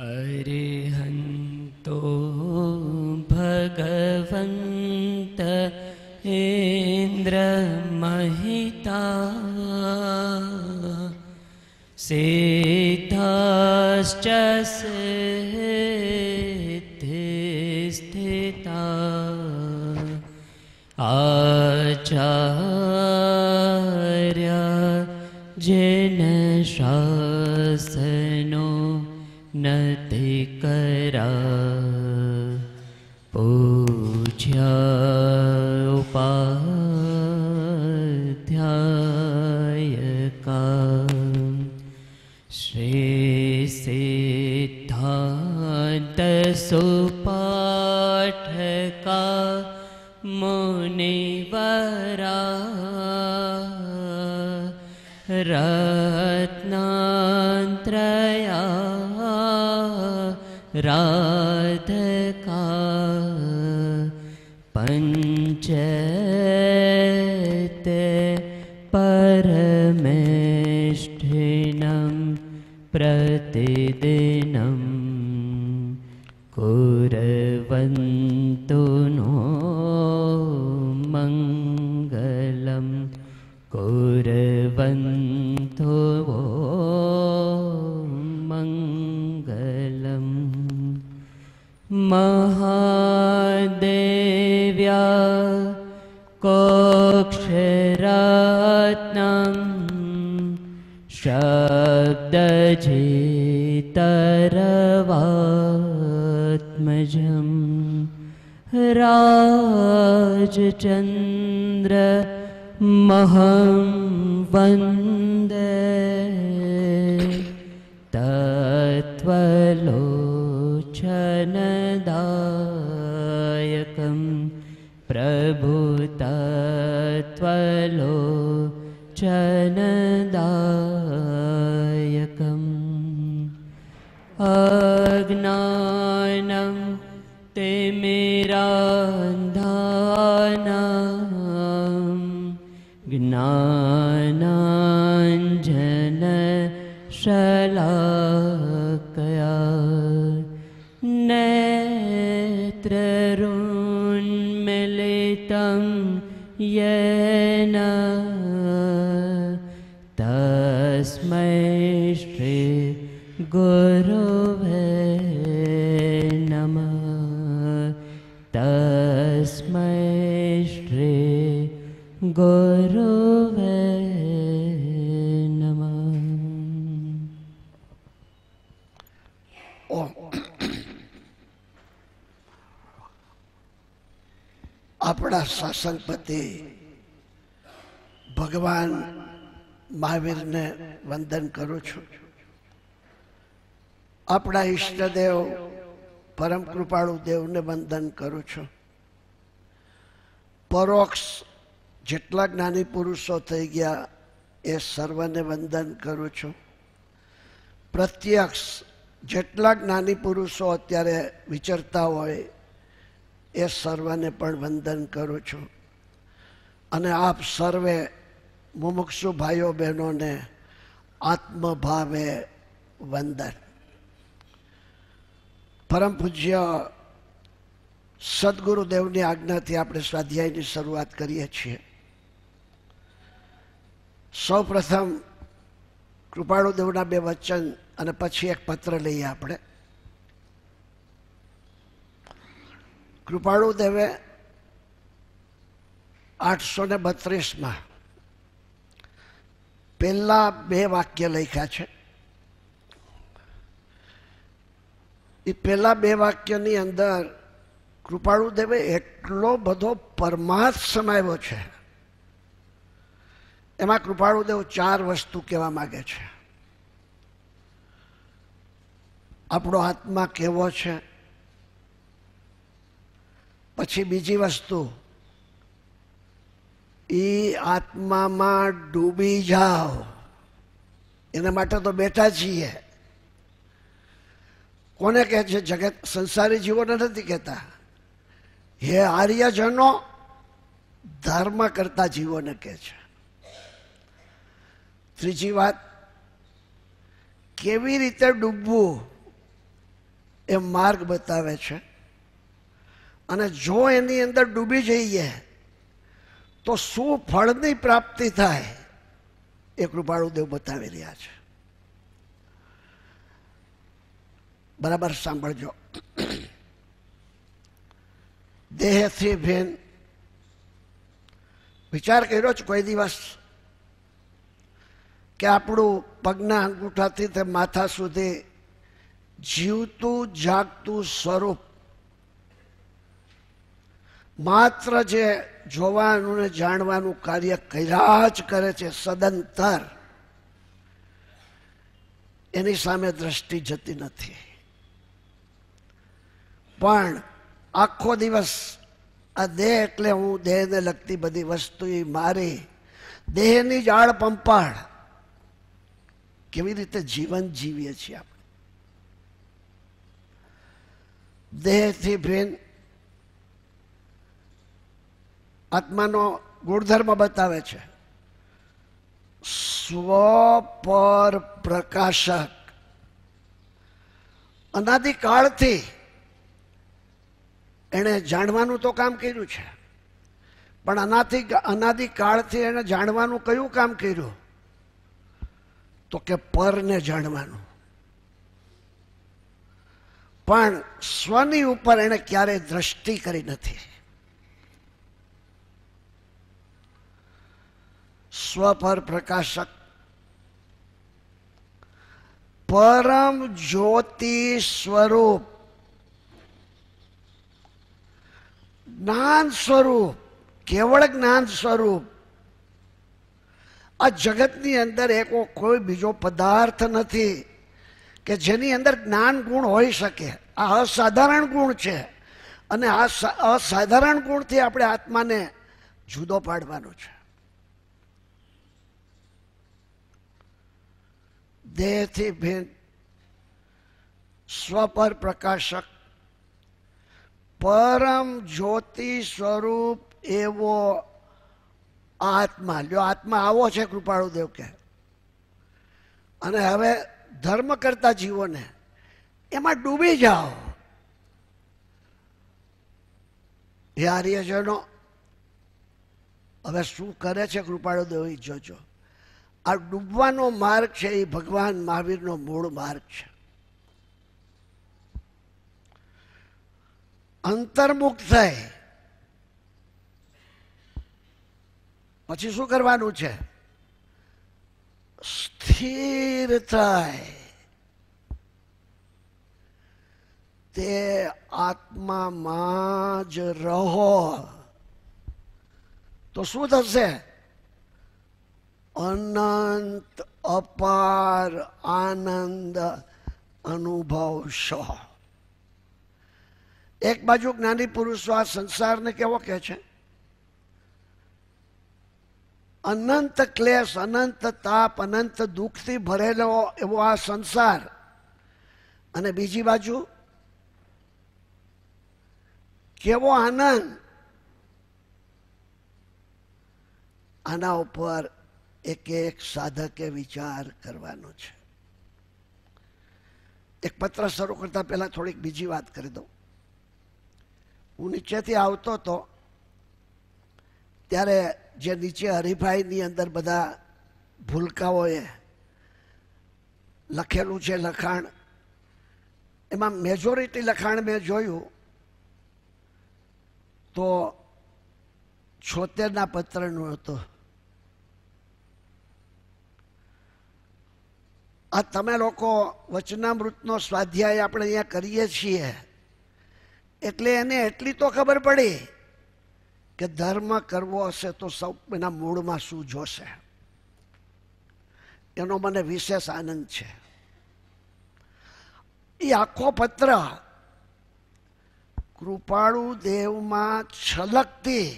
अरिहन्तो भगवन्त इन्द्र महिता सताश्च स्थिता आचर्या કર પૂજ્ય ઉપાધ્યાય કા શ્રી સિદ્ધાંત સુપાઠકા મુનિવરા રા राजचन्द्र महं वन्दे चल મારા ઈષ્ટદેવ પરમ કૃપાળુ દેવને વંદન કરું છું પરોક્ષ જેટલા જ્ઞાની પુરુષો થઈ ગયા એ સર્વને વંદન કરું છું પ્રત્યક્ષ જેટલા જ્ઞાની પુરુષો અત્યારે વિચરતા હોય એ સર્વને પણ વંદન કરું છું અને આપ સર્વે મુમુક્ષુ ભાઈઓ બહેનોને આત્મભાવે વંદન પરમ પૂજ્ય સદગુરુદેવની આજ્ઞાથી આપણે સ્વાધ્યાયની શરૂઆત કરીએ છીએ સૌ પ્રથમ કૃપાળુદેવના બે વચન અને પછી એક પત્ર લઈએ આપણે કૃપાળુદેવે આઠસો ને બત્રીસમાં પહેલાં બે વાક્ય લખ્યા છે એ પહેલા બે વાક્યની અંદર કૃપાળુદેવે એટલો બધો પરમાર્થ સમાવ્યો છે એમાં કૃપાળુદેવ ચાર વસ્તુ કહેવા માગે છે આપણો આત્મા કેવો છે પછી બીજી વસ્તુ એ આત્મામાં ડૂબી જાઓ એના માટે તો બેઠા છીએ કોને કહે છે જગત સંસારી જીવોને નથી કહેતા હે આર્યજનો ધર્મ કરતા જીવોને કહે છે ત્રીજી વાત કેવી રીતે ડૂબવું એ માર્ગ બતાવે છે અને જો એની અંદર ડૂબી જઈએ તો શું ફળની પ્રાપ્તિ થાય એ કૃપાળુદેવ બતાવી રહ્યા છે બરાબર સાંભળજો દેહથી ભીન વિચાર કર્યો જ કોઈ દિવસ કે આપણું પગના અંગૂઠાથી તે માથા સુધી જીવતું જાગતું સ્વરૂપ માત્ર જે જોવાનું ને જાણવાનું કાર્ય કર્યા જ કરે છે સદંતર એની સામે દ્રષ્ટિ જતી નથી પણ આખો દિવસ આ દેહ એટલે હું દેહને લગતી બધી વસ્તુ મારી દેહની જાળ પંપાળ કેવી રીતે જીવન જીવીએ છીએ આપણે દેહથી ભિન્ન આત્માનો ગુણધર્મ બતાવે છે સ્વ પર પ્રકાશક અનાદિકાળથી એણે જાણવાનું તો કામ કર્યું છે પણ અનાથી કાળથી એણે જાણવાનું કયું કામ કર્યું તો કે પરને જાણવાનું પણ સ્વની ઉપર એણે ક્યારેય દ્રષ્ટિ કરી નથી સ્વ પર પ્રકાશક પરમ જ્યોતિ સ્વરૂપ જ્ઞાન સ્વરૂપ કેવળ જ્ઞાન સ્વરૂપ આ જગતની અંદર એક કોઈ બીજો પદાર્થ નથી કે જેની અંદર જ્ઞાન ગુણ હોઈ શકે આ અસાધારણ ગુણ છે અને આ અસાધારણ ગુણથી આપણે આત્માને જુદો પાડવાનો છે દેહથી ભિન્ન સ્વપર પ્રકાશક પરમ જ્યોતિ સ્વરૂપ એવો આત્મા જો આત્મા આવો છે કૃપાળુદેવ કે અને હવે ધર્મ કરતા જીવોને એમાં ડૂબી જાઓ એ આર્યજનો હવે શું કરે છે કૃપાળુદેવ દેવ જોજો આ ડૂબવાનો માર્ગ છે એ ભગવાન મહાવીરનો મૂળ માર્ગ છે અંતર્મુખ થાય પછી શું કરવાનું છે સ્થિર થાય તે આત્મામાં જ રહો તો શું થશે અનંત અપાર આનંદ અનુભવશો એક બાજુ જ્ઞાની પુરુષો આ સંસારને કેવો કે છે અનંત ક્લેશ અનંત તાપ અનંત દુઃખથી ભરેલો એવો આ સંસાર અને બીજી બાજુ કેવો આનંદ આના ઉપર એક એક સાધકે વિચાર કરવાનો છે એક પત્ર શરૂ કરતા પહેલા થોડીક બીજી વાત કરી દઉં હું નીચેથી આવતો હતો ત્યારે જે નીચે હરિભાઈની અંદર બધા ભૂલકાઓએ લખેલું છે લખાણ એમાં મેજોરિટી લખાણ મેં જોયું તો છોતેરના પત્રનું હતું આ તમે લોકો વચનામૃતનો સ્વાધ્યાય આપણે અહીંયા કરીએ છીએ એટલે એને એટલી તો ખબર પડી કે ધર્મ કરવો હશે તો સૌ એના મૂળમાં શું જોશે એનો મને વિશેષ આનંદ છે એ આખો પત્ર કૃપાળુ દેવમાં છલકતી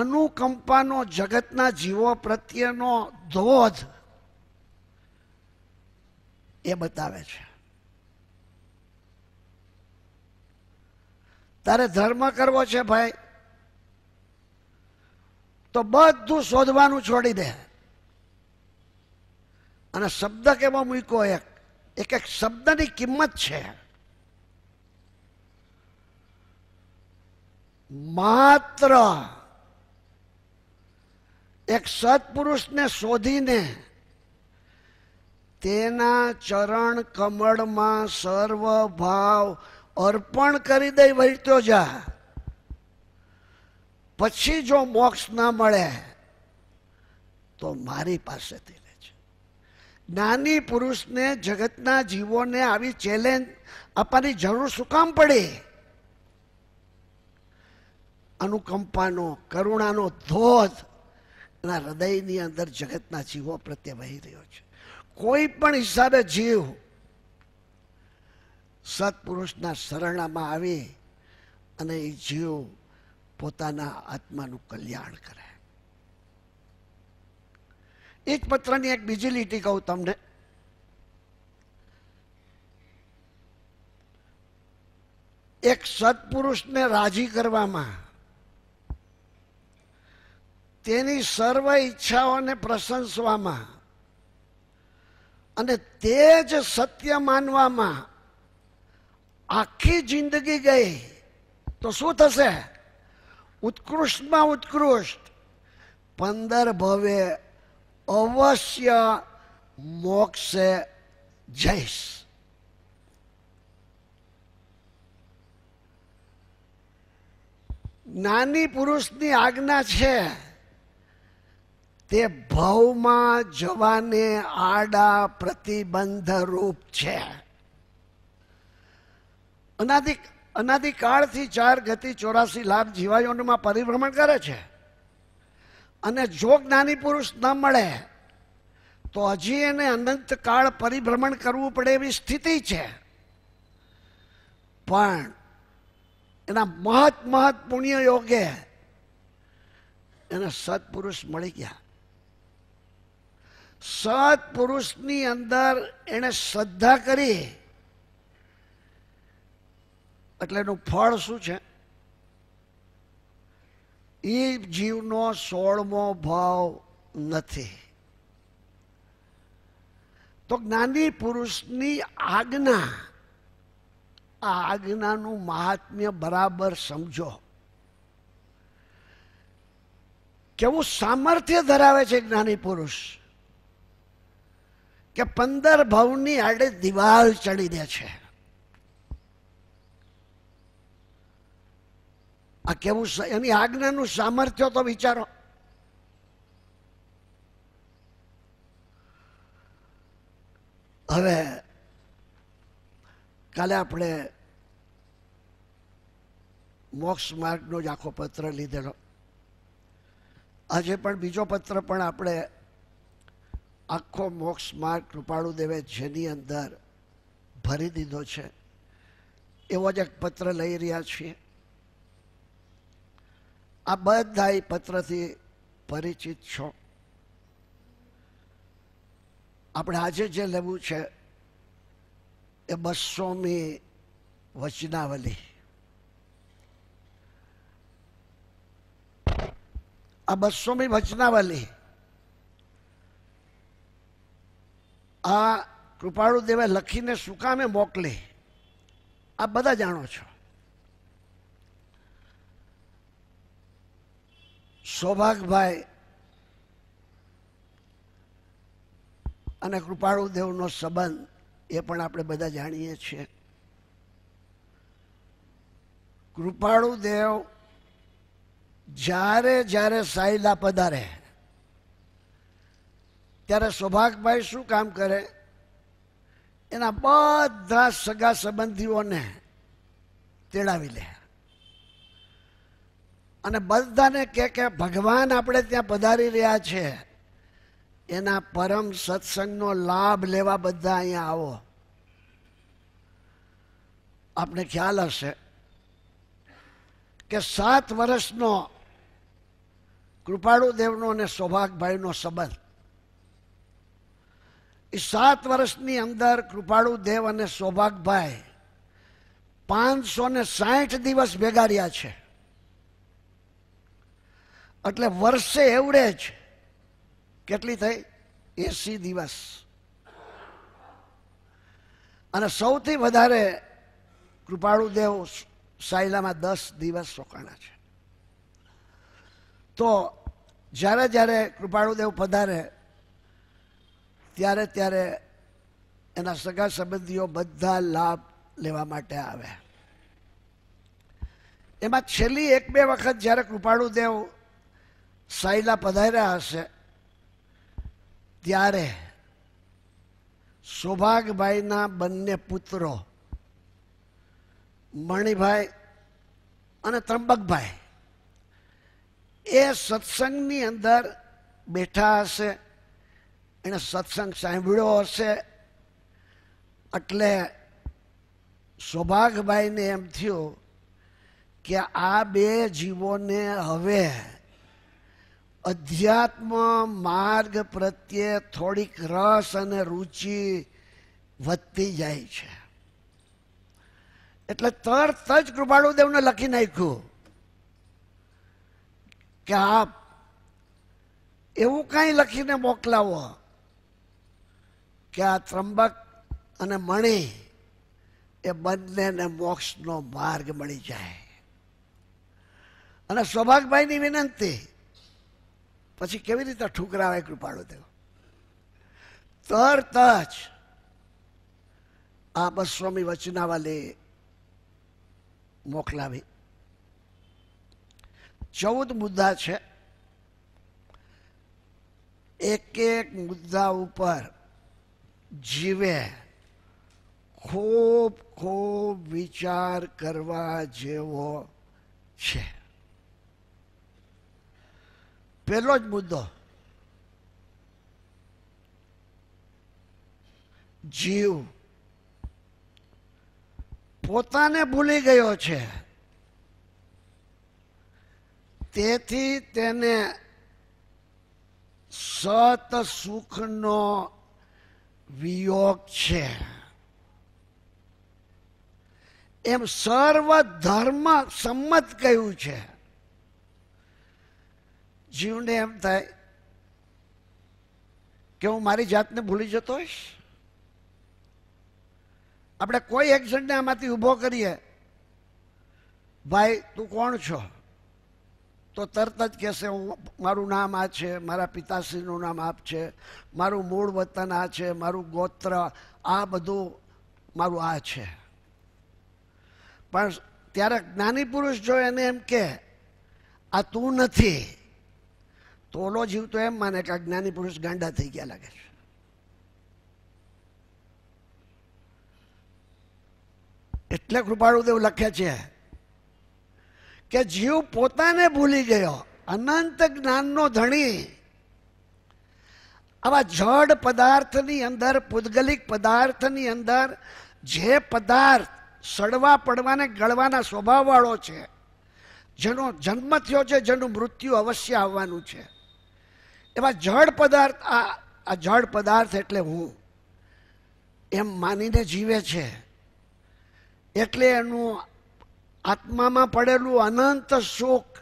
અનુકંપાનો જગતના જીવો પ્રત્યેનો ધોધ એ બતાવે છે તારે ધર્મ કરવો છે ભાઈ તો બધું શોધવાનું છોડી દે અને શબ્દ કેવો મૂક્યો એક એક એક શબ્દની કિંમત છે માત્ર એક સત્પુરુષને શોધીને તેના ચરણ કમળમાં સર્વ ભાવ અર્પણ કરી દઈ વહેતો જા પછી જો મોક્ષ ના મળે તો મારી પાસેથી લે છે જ્ઞાની પુરુષને જગતના જીવોને આવી ચેલેન્જ આપવાની જરૂર શું કામ પડે અનુકંપાનો કરુણાનો ધોધ એના હૃદયની અંદર જગતના જીવો પ્રત્યે વહી રહ્યો છે કોઈ પણ હિસાબે જીવ સત્પુરુષના શરણામાં આવે અને એ જીવ પોતાના આત્માનું કલ્યાણ કરે એ જ પત્રની એક બીજી લીટી કહું તમને એક સત્પુરુષને રાજી કરવામાં તેની સર્વ ઈચ્છાઓને પ્રશંસવામાં અને તે જ સત્ય માનવામાં આખી જિંદગી ગઈ તો શું થશે ઉત્કૃષ્ટમાં ઉત્કૃષ્ટ પંદર ભવે અવશ્ય મોક્ષે જઈશ નાની પુરુષની આજ્ઞા છે તે ભવમાં જવાને આડા પ્રતિબંધ રૂપ છે અનાદિ અનાદિકાળથી ચાર ગતિ ચોરાસી લાભ જીવાયોનમાં પરિભ્રમણ કરે છે અને જો જ્ઞાની પુરુષ ન મળે તો હજી એને અનંત કાળ પરિભ્રમણ કરવું પડે એવી સ્થિતિ છે પણ એના મહત મહત પુણ્ય યોગે એને સત્પુરુષ મળી ગયા સત્પુરુષની અંદર એણે શ્રદ્ધા કરી એટલે એનું ફળ શું છે એ જીવનો સોળમો ભાવ નથી તો જ્ઞાની પુરુષની આજ્ઞા આ આજ્ઞાનું મહાત્મ્ય બરાબર સમજો કેવું સામર્થ્ય ધરાવે છે જ્ઞાની પુરુષ કે પંદર ભાવની આડે દિવાલ ચડી દે છે આ કેવું એની આજ્ઞાનું સામર્થ્ય તો વિચારો હવે કાલે આપણે મોક્ષ માર્ગનો જ આખો પત્ર લીધેલો આજે પણ બીજો પત્ર પણ આપણે આખો મોક્ષ માર્ગ કૃપાળુ દેવે જેની અંદર ભરી દીધો છે એવો જ એક પત્ર લઈ રહ્યા છીએ આ બધા પત્રથી પરિચિત છો આપણે આજે જે લેવું છે એ બસોમી વચનાવલી આ બસોમી વચનાવલી આ કૃપાળુદેવે લખીને શું કામે મોકલી આ બધા જાણો છો સૌભાગભાઈ અને કૃપાળુદેવનો સંબંધ એ પણ આપણે બધા જાણીએ છીએ કૃપાળુદેવ જ્યારે જ્યારે સાયલા પધારે ત્યારે સૌભાગભાઈ શું કામ કરે એના બધા સગા સંબંધીઓને તેડાવી લે અને બધાને કે કે ભગવાન આપણે ત્યાં પધારી રહ્યા છે એના પરમ સત્સંગનો લાભ લેવા બધા અહીંયા આવો આપને ખ્યાલ હશે કે સાત વર્ષનો કૃપાળુદેવનો અને સૌભાગભાઈનો સંબંધ એ સાત વર્ષની અંદર કૃપાળુદેવ અને સૌભાગભાઈ પાંચસો ને સાઠ દિવસ ભેગા રહ્યા છે એટલે વર્ષે એવરેજ કેટલી થઈ એસી દિવસ અને સૌથી વધારે કૃપાળુદેવ સાયલામાં દસ દિવસ રોકાણા છે તો જ્યારે જ્યારે કૃપાળુદેવ પધારે ત્યારે ત્યારે એના સગા સંબંધીઓ બધા લાભ લેવા માટે આવે એમાં છેલ્લી એક બે વખત જ્યારે કૃપાળુદેવ સાયલા પધાર્યા હશે ત્યારે સૌભાગભાઈના બંને પુત્રો મણિભાઈ અને ત્રંબકભાઈ એ સત્સંગની અંદર બેઠા હશે એણે સત્સંગ સાંભળ્યો હશે એટલે સૌભાગભાઈને એમ થયું કે આ બે જીવોને હવે અધ્યાત્મ માર્ગ પ્રત્યે થોડીક રસ અને રુચિ વધતી જાય છે એટલે તરત જ કૃપાળુદેવને લખી નાખ્યું કે આપ એવું કાંઈ લખીને મોકલાવો કે આ ત્રંબક અને મણી એ બંનેને મોક્ષનો માર્ગ મળી જાય અને સૌભાગભાઈની વિનંતી પછી કેવી રીતે ઠુકરાવે કૃપાળુ દેવ તરત જ આ બસ્વામી વચનાવાલે મોકલાવી ચૌદ મુદ્દા છે એક એક મુદ્દા ઉપર જીવે ખૂબ ખૂબ વિચાર કરવા જેવો છે પહેલો જ મુદ્દો જીવ પોતાને ભૂલી ગયો છે તેથી તેને સત સુખનો વિયોગ છે એમ સર્વ ધર્મ સંમત કહ્યું છે જીવને એમ થાય કે હું મારી જાતને ભૂલી જતો હોઈશ આપણે કોઈ એક્સિડન્ટને આમાંથી ઊભો કરીએ ભાઈ તું કોણ છો તો તરત જ કહેશે હું મારું નામ આ છે મારા પિતાશ્રીનું નામ આપ છે મારું મૂળ વતન આ છે મારું ગોત્ર આ બધું મારું આ છે પણ ત્યારે જ્ઞાની પુરુષ જો એને એમ કે આ તું નથી તો ઓલો જીવ તો એમ માને કે આ જ્ઞાની પુરુષ ગાંડા થઈ ગયા લાગે છે એટલે કૃપાળુદેવ લખે છે કે જીવ પોતાને ભૂલી ગયો અનંત જ્ઞાનનો ધણી આવા જડ પદાર્થની અંદર પૂદગલિક પદાર્થની અંદર જે પદાર્થ સડવા પડવાને ગળવાના સ્વભાવવાળો છે જેનો જન્મ થયો છે જેનું મૃત્યુ અવશ્ય આવવાનું છે એવા જળ પદાર્થ આ આ જળ પદાર્થ એટલે હું એમ માનીને જીવે છે એટલે એનું આત્મામાં પડેલું અનંત સુખ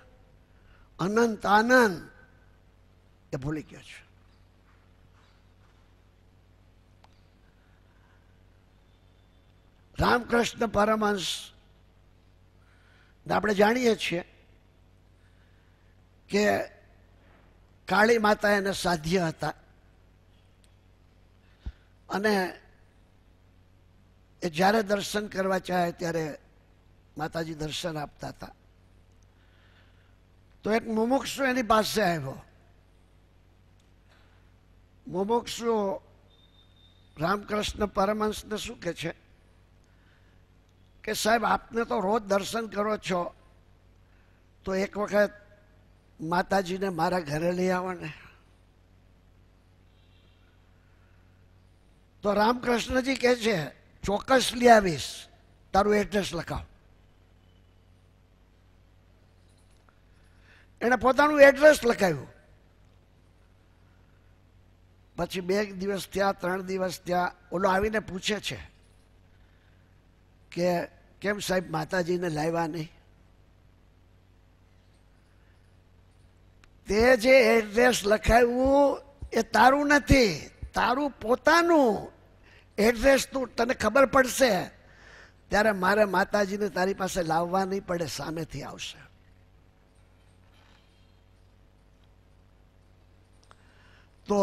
અનંત આનંદ એ ભૂલી ગયો છે રામકૃષ્ણ પરમહંસ આપણે જાણીએ છીએ કે કાળી માતા એને સાધ્ય હતા અને એ જ્યારે દર્શન કરવા ચાહે ત્યારે માતાજી દર્શન આપતા હતા તો એક મુમુક્ષુ એની પાસે આવ્યો મુમુક્ષુ રામકૃષ્ણ પરમહંસને શું કે છે કે સાહેબ આપને તો રોજ દર્શન કરો છો તો એક વખત માતાજીને મારા ઘરે લઈ આવવાને તો રામકૃષ્ણજી કે છે ચોક્કસ લઈ આવીશ તારું એડ્રેસ લખાવ એણે પોતાનું એડ્રેસ લખાવ્યું પછી બે દિવસ ત્યાં ત્રણ દિવસ ત્યાં ઓલો આવીને પૂછે છે કે કેમ સાહેબ માતાજીને લાવ્યા નહીં તે જે એડ્રેસ લખાવ્યું એ તારું નથી તારું પોતાનું એડ્રેસ તું તને ખબર પડશે ત્યારે મારે માતાજીને તારી પાસે લાવવા નહીં પડે સામેથી આવશે તો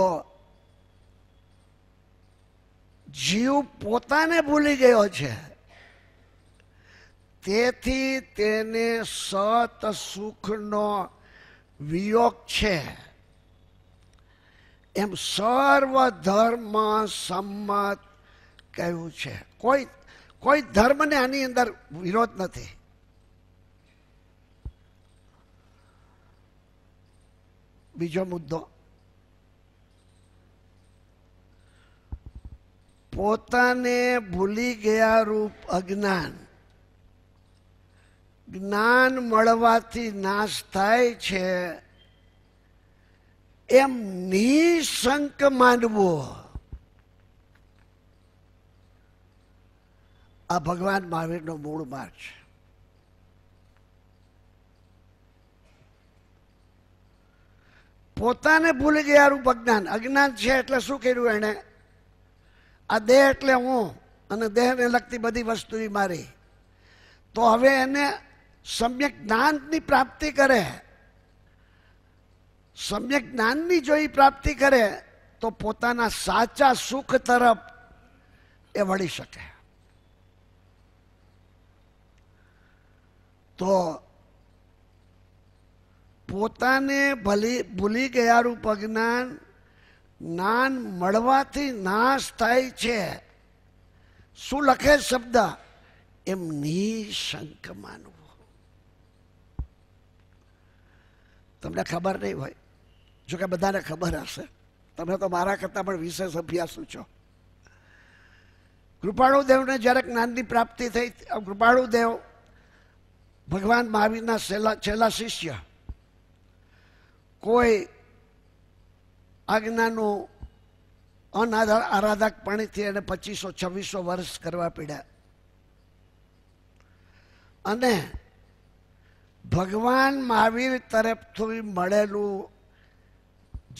જીવ પોતાને ભૂલી ગયો છે તેથી તેને સત સુખનો વિયોગ છે એમ સર્વ ધર્મ સંમત કહ્યું છે કોઈ કોઈ ધર્મને આની અંદર વિરોધ નથી બીજો મુદ્દો પોતાને ભૂલી ગયા રૂપ અજ્ઞાન જ્ઞાન મળવાથી નાશ થાય છે એમ નિશંક માનવો આ ભગવાન મહાવીરનો મૂળ માર્ગ છે પોતાને ભૂલી ગયા અજ્ઞાન અજ્ઞાન છે એટલે શું કર્યું એણે આ દેહ એટલે હું અને દેહને લગતી બધી વસ્તુ મારી તો હવે એને સમ્યક જ્ઞાનની પ્રાપ્તિ કરે સમ્યક જ્ઞાનની જો એ પ્રાપ્તિ કરે તો પોતાના સાચા સુખ તરફ એ વળી શકે તો પોતાને ભલી ભૂલી ગયારું જ્ઞાન જ્ઞાન મળવાથી નાશ થાય છે શું લખે શબ્દ એમ નિશંક માનવું તમને ખબર નહીં હોય જોકે બધાને ખબર હશે તમે તો મારા કરતાં પણ વિશેષ અભ્યાસુ છો કૃપાળુદેવને જ્યારે જ્ઞાનની પ્રાપ્તિ થઈ કૃપાળુદેવ ભગવાન મહાવીરના છેલ્લા છેલ્લા શિષ્ય કોઈ આજ્ઞાનું અનાધાર પાણીથી એને પચીસો છવ્વીસો વર્ષ કરવા પીડ્યા અને ભગવાન મહાવીર તરફથી મળેલું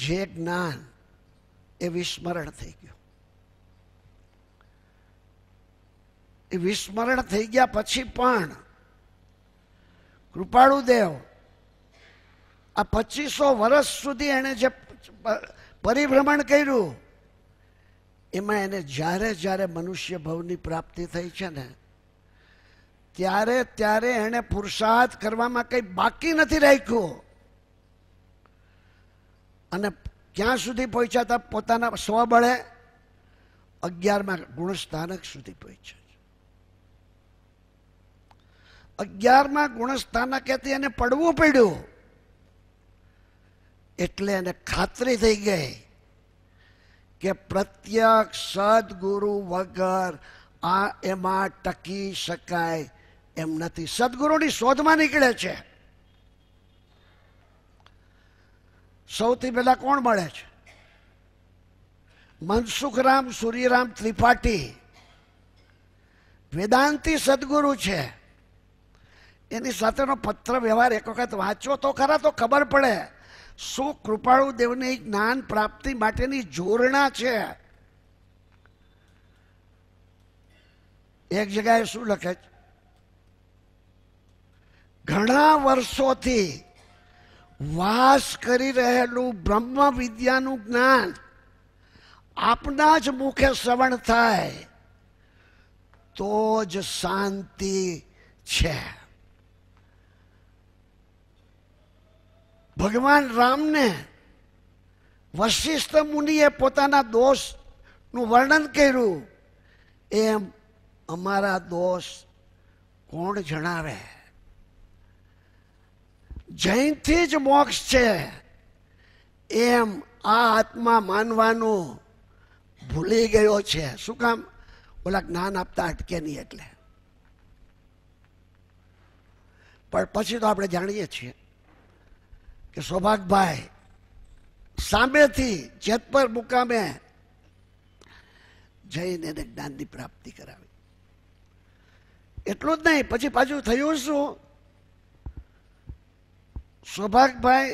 જે જ્ઞાન એ વિસ્મરણ થઈ ગયું એ વિસ્મરણ થઈ ગયા પછી પણ કૃપાળુદેવ આ પચીસો વર્ષ સુધી એણે જે પરિભ્રમણ કર્યું એમાં એને જ્યારે જ્યારે મનુષ્ય ભવની પ્રાપ્તિ થઈ છે ને ત્યારે ત્યારે એને પુરુષાર્થ કરવામાં કંઈ બાકી નથી રાખ્યું અને ક્યાં સુધી પહોંચ્યા હતા પોતાના સ્વબળે અગિયારમાં ગુણસ્થાનક સુધી પહોંચ્યા અગિયારમાં ગુણસ્થાનક ગુણસ્થાનકેથી એને પડવું પડ્યું એટલે એને ખાતરી થઈ ગઈ કે પ્રત્યક્ષ સદગુરુ વગર આ એમાં ટકી શકાય એમ નથી સદગુરુની શોધમાં નીકળે છે સૌથી પહેલા કોણ મળે છે મનસુખરામ સૂર્યરામ ત્રિપાઠી વેદાંતિ સદગુરુ છે એની સાથેનો પત્ર વ્યવહાર એક વખત વાંચો તો ખરા તો ખબર પડે શું કૃપાળુ દેવની જ્ઞાન પ્રાપ્તિ માટેની જોરણા છે એક જગ્યાએ શું લખે છે ઘણા વર્ષોથી વાસ કરી રહેલું બ્રહ્મ વિદ્યાનું જ્ઞાન આપના જ મુખે શ્રવણ થાય તો જ શાંતિ છે ભગવાન રામને વશિષ્ઠ મુનીએ પોતાનો દોષ નું વર્ણન કર્યું એમ અમારો દોષ કોણ જણાવે જૈનથી જ મોક્ષ છે એમ આ આત્મા માનવાનું ભૂલી ગયો છે શું કામ ઓલા જ્ઞાન આપતા અટકે નહીં એટલે પણ પછી તો આપણે જાણીએ છીએ કે સૌભાગભાઈ સામેથી જેતપર મુકામે જઈને એને જ્ઞાનની પ્રાપ્તિ કરાવી એટલું જ નહીં પછી પાછું થયું શું સૌભાગભાઈ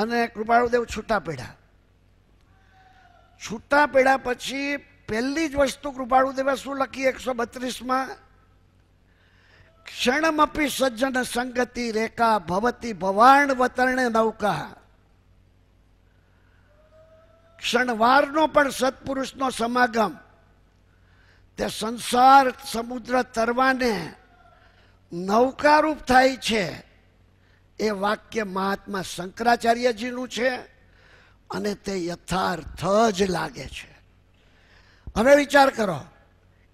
અને કૃપાળુદેવ છૂટા પડ્યા છૂટા પડ્યા પછી પહેલી જ વસ્તુ કૃપાળુદેવે શું લખી એકસો બત્રીસમાં ક્ષણમપી સજ્જન સંગતિ રેખા ભવતી ભવાણ વતરણે નૌકા ક્ષણવારનો પણ સત્પુરુષનો સમાગમ તે સંસાર સમુદ્ર તરવાને નૌકારૂપ થાય છે એ વાક્ય મહાત્મા શંકરાચાર્યજીનું છે અને તે યથાર્થ જ લાગે છે હવે વિચાર કરો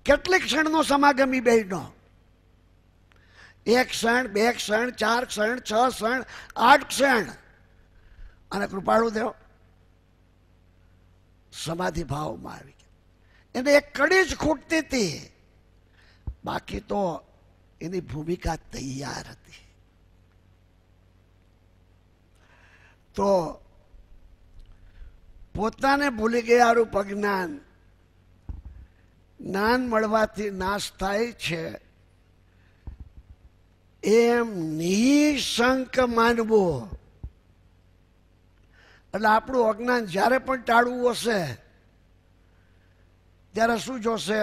કેટલી ક્ષણનો સમાગમી બેનો એક ક્ષણ બે ક્ષણ ચાર ક્ષણ છ ક્ષણ આઠ ક્ષણ અને કૃપાળુ દેવ સમાધિ ભાવમાં આવી ગયા એને એક કડી જ ખૂટતી હતી બાકી તો એની ભૂમિકા તૈયાર હતી તો પોતાને ભૂલી ગયારું પગજ્ઞાન જ્ઞાન મળવાથી નાશ થાય છે એમ નિસંક માનવો એટલે આપણું અજ્ઞાન જ્યારે પણ ટાળવું હશે ત્યારે શું જોશે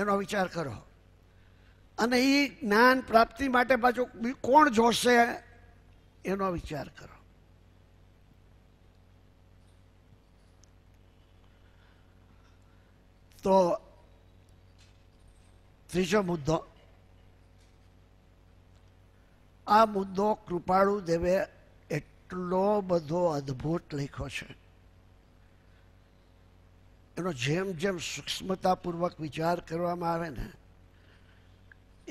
એનો વિચાર કરો અને એ જ્ઞાન પ્રાપ્તિ માટે પાછું કોણ જોશે એનો વિચાર કરો તો ત્રીજો મુદ્દો આ મુદ્દો કૃપાળુ દેવે એટલો બધો અદ્ભુત લખ્યો છે એનો જેમ જેમ સૂક્ષ્મતાપૂર્વક વિચાર કરવામાં આવે ને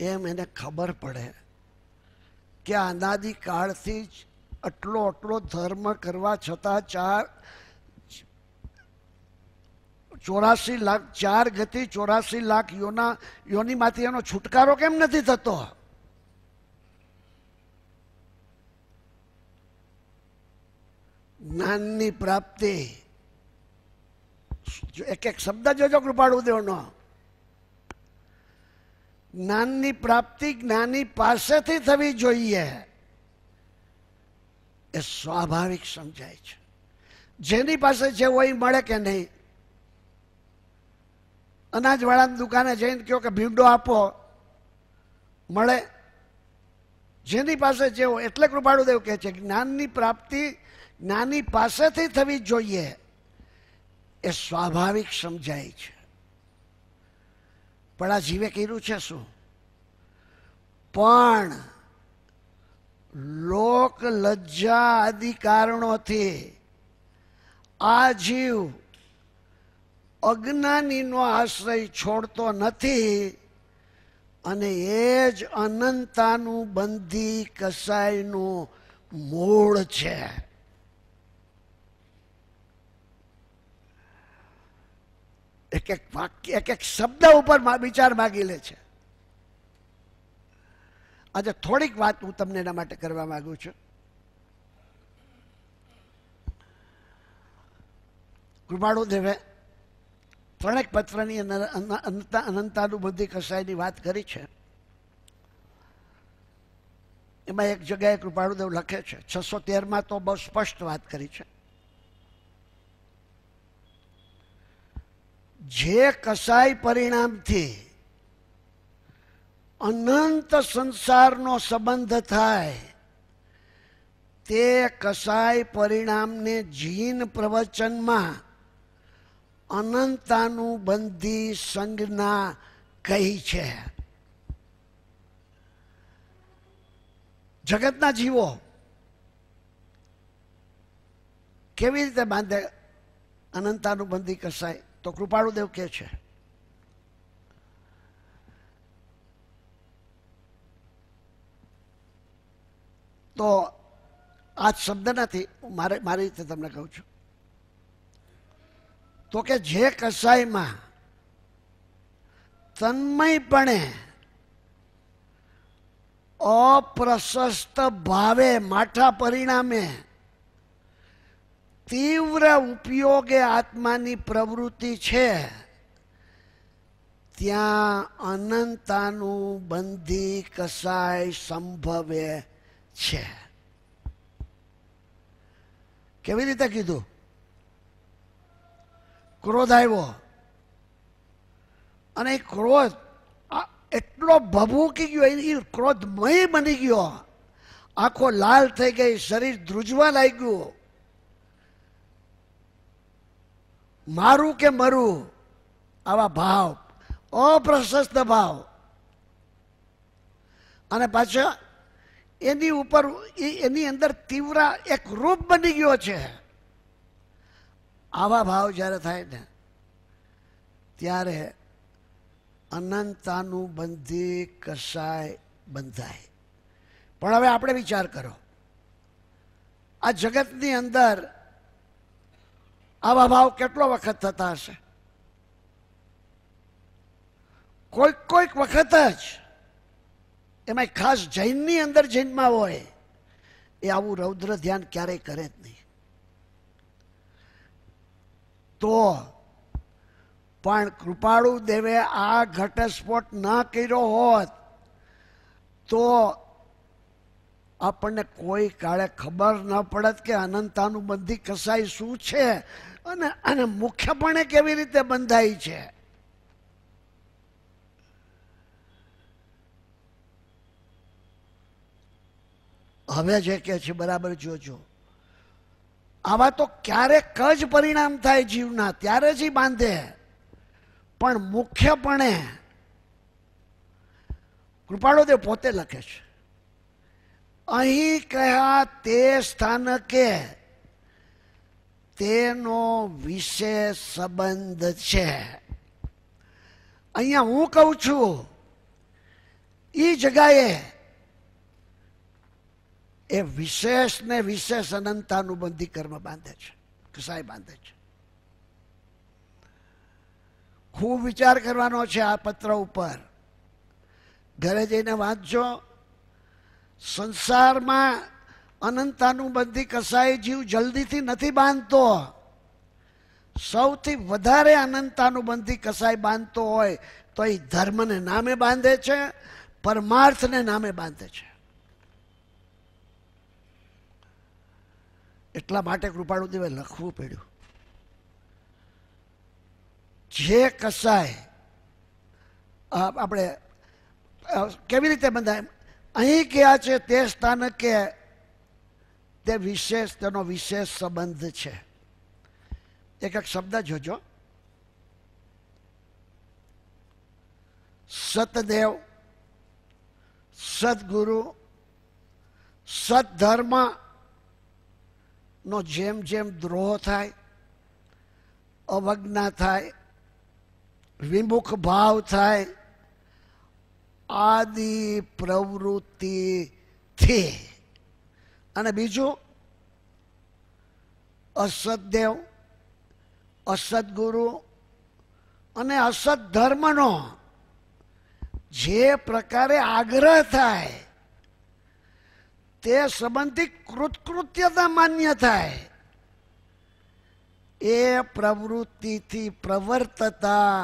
એમ એને ખબર પડે કે અનાદિકાળથી જ આટલો આટલો ધર્મ કરવા છતાં ચાર ચોરાસી લાખ ચાર ગતિ ચોરાસી લાખ યોના યોનીમાંથી એનો છુટકારો કેમ નથી થતો જ્ઞાનની પ્રાપ્તિ એક એક શબ્દ જોજો કૃપાળુ દેવનો જ્ઞાનની પ્રાપ્તિ જ્ઞાની પાસેથી થવી જોઈએ એ સ્વાભાવિક સમજાય છે જેની પાસે જે હોય મળે કે નહીં અનાજવાળાની દુકાને જઈને કહો કે ભીંડો આપો મળે જેની પાસે જેવો એટલે કૃપાળુદેવ કહે છે જ્ઞાનની પ્રાપ્તિ જ્ઞાની પાસેથી થવી જોઈએ એ સ્વાભાવિક સમજાય છે પણ આ જીવે કર્યું છે શું પણ લોક લજ્જા આદિ કારણોથી આ જીવ અજ્ઞાનીનો આશ્રય છોડતો નથી અને એ જ અનંતાનું બંધી કસાયનું મૂળ છે એક એક વાક્ય એક એક શબ્દ ઉપર વિચાર માગી લે છે આજે થોડીક વાત હું તમને એના માટે કરવા માંગુ છું કૃપાળુ દેવે ત્રણેક પત્રની અનંતા અનંતાનુબુદ્ધિ કસાયની વાત કરી છે એમાં એક જગ્યાએ કૃપાળુદેવ લખે છે છસો તેરમાં તો બહુ સ્પષ્ટ વાત કરી છે જે કસાય પરિણામથી અનંત સંસારનો સંબંધ થાય તે કસાય પરિણામને જીન પ્રવચનમાં અનંતાનું બંધી સંજ્ઞા કહી છે જગતના જીવો કેવી રીતે બાંધે અનંતાનું બંધી કસાય તો કૃપાળુદેવ કે છે તો આ શબ્દ નથી મારે મારી રીતે તમને કહું છું તો કે જે કસાઈમાં તન્મયપણે અપ્રશસ્ત ભાવે માઠા પરિણામે તીવ્ર ઉપયોગે આત્માની પ્રવૃત્તિ છે ત્યાં અનંતાનું બંધી કસાય સંભવે છે કેવી રીતે કીધું ક્રોધ આવ્યો અને એ ક્રોધ એટલો ભભૂકી ગયો એ ક્રોધમય બની ગયો આંખો લાલ થઈ ગઈ શરીર ધ્રુજવા લાગ્યું મારું કે મરું આવા ભાવ અપ્રશસ્ત ભાવ અને પાછા એની ઉપર એની અંદર તીવ્ર એક રૂપ બની ગયો છે આવા ભાવ જ્યારે થાય ને ત્યારે અનંતાનું બંધી કસાય બંધાય પણ હવે આપણે વિચાર કરો આ જગતની અંદર આવા ભાવ કેટલો વખત થતા હશે કોઈક કોઈક વખત જ એમાં ખાસ જૈનની અંદર જૈનમાં હોય એ આવું રૌદ્ર ધ્યાન ક્યારેય કરે જ નહીં તો પણ કૃપાળુ દેવે આ ઘટસ્ફોટ ના કર્યો હોત તો આપણને કોઈ કાળે ખબર ન પડત કે અનંતાનું બંધી કસાઈ શું છે અને અને મુખ્યપણે કેવી રીતે બંધાય છે હવે જે કે છે બરાબર જોજો આવા તો ક્યારેક જ પરિણામ થાય જીવના ત્યારે જ બાંધે પણ મુખ્યપણે કૃપાળુદેવ પોતે લખે છે અહીં કહ્યા તે સ્થાનકે તેનો વિશે સંબંધ છે અહીંયા હું કહું છું એ જગાએ એ વિશેષ ને વિશેષ અનંતાનું બંધી કર્મ બાંધે છે કસાય બાંધે છે ખૂબ વિચાર કરવાનો છે આ પત્ર ઉપર ઘરે જઈને વાંચજો સંસારમાં અનંતાનું બંધી કસાય જીવ જલ્દીથી નથી બાંધતો સૌથી વધારે અનંતાનું બંધી કસાય બાંધતો હોય તો એ ધર્મને નામે બાંધે છે પરમાર્થને નામે બાંધે છે એટલા માટે કૃપાળુદેવે લખવું પડ્યું જે કસાય આપણે કેવી રીતે બંધાય અહીં ગયા છે તે કે તે વિશેષ તેનો વિશેષ સંબંધ છે એક એક શબ્દ જોજો સતદેવ સદગુરુ સદધર્મ નો જેમ જેમ દ્રોહ થાય અવજ્ઞા થાય વિમુખ ભાવ થાય આદિ પ્રવૃત્તિથી અને બીજું અસદદેવ અસદગુરુ અને અસદ ધર્મનો જે પ્રકારે આગ્રહ થાય તે સંબંધી કૃતકૃત્યતા માન્ય થાય એ પ્રવૃત્તિથી પ્રવર્તતા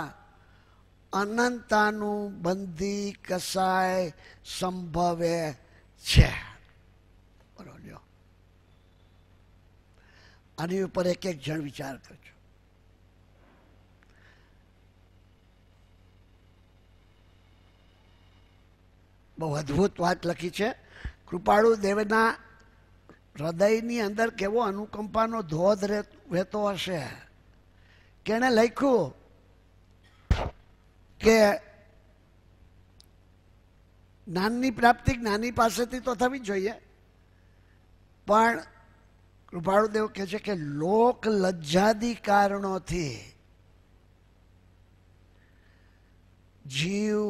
અનંતાનું બંધી કસાય સંભવે છે આની ઉપર એક એક જણ વિચાર કરજો બહુ અદ્ભુત વાત લખી છે કૃપાળુ દેવના હૃદયની અંદર કેવો અનુકંપાનો ધોધ રહેતો હશે કેણે લખ્યું કે જ્ઞાનની પ્રાપ્તિ જ્ઞાની પાસેથી તો થવી જોઈએ પણ કૃપાળુદેવ કહે છે કે લોક લજ્જાદી કારણોથી જીવ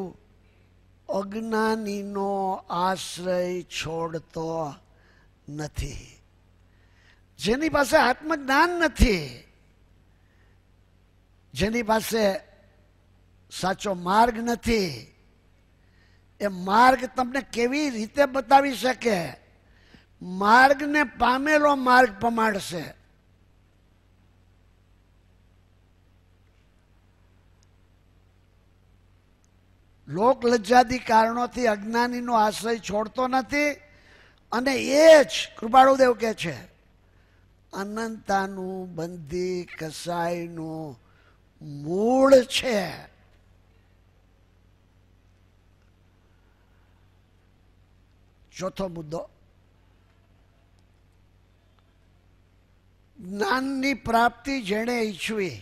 અજ્ઞાનીનો આશ્રય છોડતો નથી જેની પાસે આત્મજ્ઞાન નથી જેની પાસે સાચો માર્ગ નથી એ માર્ગ તમને કેવી રીતે બતાવી શકે માર્ગને પામેલો માર્ગ પમાડશે લોકલજ્જાદી કારણોથી અજ્ઞાનીનો આશ્રય છોડતો નથી અને એ જ કૃપાળુદેવ કહે છે અનંતાનું બંધી કસાયનું મૂળ છે ચોથો મુદ્દો જ્ઞાનની પ્રાપ્તિ જેણે ઈચ્છવી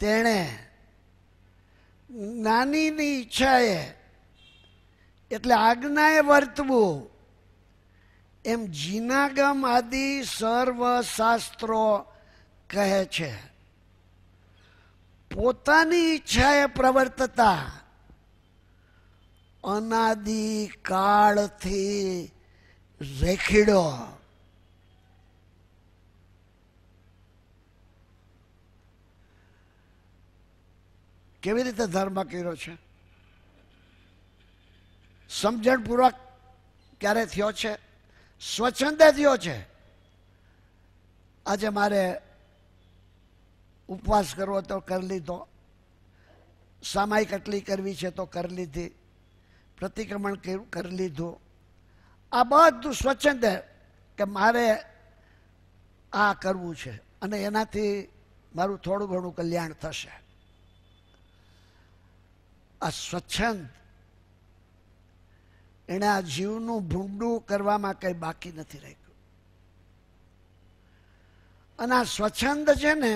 તેણે નાનીની ઈચ્છાએ એટલે આજ્ઞાએ વર્તવું એમ જીનાગમ આદિ સર્વશાસ્ત્રો કહે છે પોતાની ઈચ્છાએ પ્રવર્તતા અનાદિ કાળથી રેખીડો કેવી રીતે ધર્મ કર્યો છે સમજણપૂર્વક ક્યારે થયો છે સ્વચ્છંદે થયો છે આજે મારે ઉપવાસ કરવો તો કરી લીધો સામાયિક એટલી કરવી છે તો કરી લીધી પ્રતિક્રમણ કરી લીધું આ બધું સ્વચ્છંદ કે મારે આ કરવું છે અને એનાથી મારું થોડું ઘણું કલ્યાણ થશે આ સ્વચ્છંદ એણે આ જીવનું ભૂંડું કરવામાં કંઈ બાકી નથી રાખ્યું અને આ સ્વચ્છંદ છે ને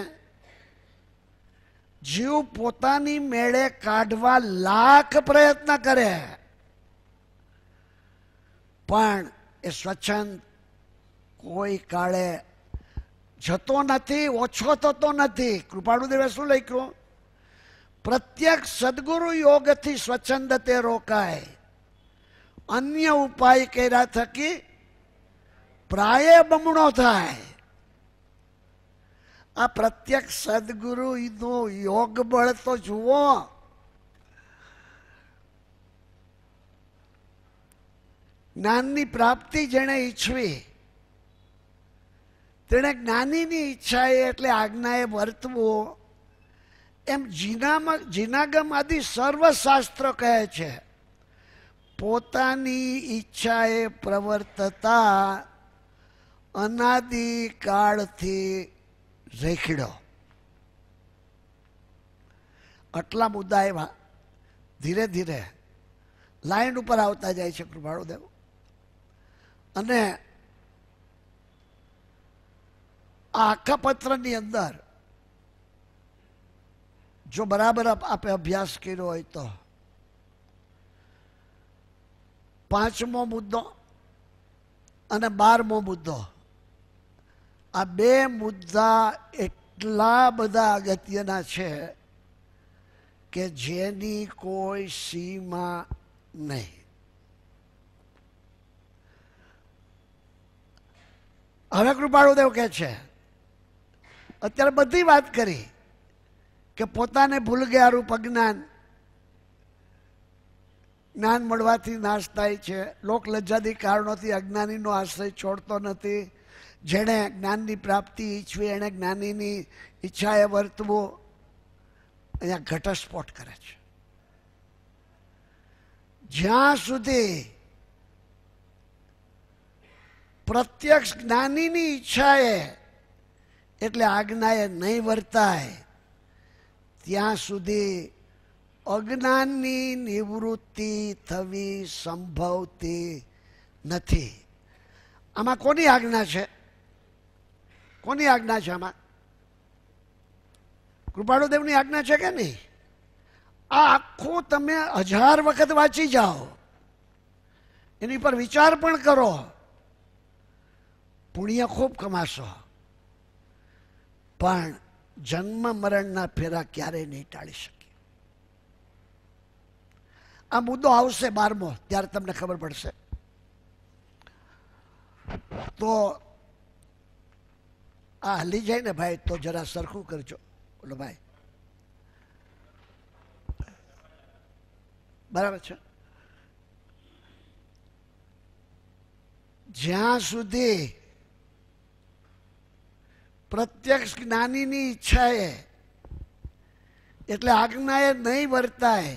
જીવ પોતાની મેળે કાઢવા લાખ પ્રયત્ન કરે પણ એ સ્વચ્છંદ કોઈ કાળે જતો નથી ઓછો થતો નથી કૃપાળુદેવે શું લખ્યું प्रत्येक सदगुरु योग थी स्वच्छंदते रोकाए अन्य उपाय कह रहा था कि प्राय बमणो थाय आ प्रत्येक सदगुरु योग बल तो जुओ ज्ञानी प्राप्ति जेने इच्छी तेने ज्ञानी इच्छा एट आज्ञाए वर्तवो એમ જીનામાં જીનાગમ આદિ સર્વશાસ્ત્ર કહે છે પોતાની ઈચ્છાએ પ્રવર્તતા અનાદિકાળથી રેખડો આટલા મુદ્દા એવા ધીરે ધીરે લાઈન ઉપર આવતા જાય છે કૃપાળુદેવ અને આ આખા પત્રની અંદર જો બરાબર આપે અભ્યાસ કર્યો હોય તો પાંચમો મુદ્દો અને બારમો મુદ્દો આ બે મુદ્દા એટલા બધા અગત્યના છે કે જેની કોઈ સીમા નહીં હવે કૃપાળુદેવ કહે છે અત્યારે બધી વાત કરી કે પોતાને ભૂલગ્યારૂપ અજ્ઞાન જ્ઞાન મળવાથી નાશ થાય છે લોક લજ્જાદી કારણોથી અજ્ઞાનીનો આશ્રય છોડતો નથી જેણે જ્ઞાનની પ્રાપ્તિ ઈચ્છવી એણે જ્ઞાનીની ઈચ્છાએ વર્તવું અહીંયા ઘટસ્ફોટ કરે છે જ્યાં સુધી પ્રત્યક્ષ જ્ઞાનીની ઈચ્છાએ એટલે આજ્ઞાએ નહીં વર્તાય ત્યાં સુધી અજ્ઞાનની નિવૃત્તિ થવી સંભવતી નથી આમાં કોની આજ્ઞા છે કોની આજ્ઞા છે આમાં કૃપાળુદેવની આજ્ઞા છે કે નહીં આ આખું તમે હજાર વખત વાંચી જાઓ એની પર વિચાર પણ કરો પુણ્ય ખૂબ કમાશો પણ જન્મ મરણના ફેરા ક્યારેય નહીં ટાળી શકીએ આ મુદ્દો આવશે બારમો ત્યારે તમને ખબર પડશે તો આ હલી જાય ને ભાઈ તો જરા સરખું કરજો બોલો ભાઈ બરાબર છે જ્યાં સુધી પ્રત્યક્ષ જ્ઞાનીની ઈચ્છા એ એટલે આજ્ઞાએ નહીં વર્તાય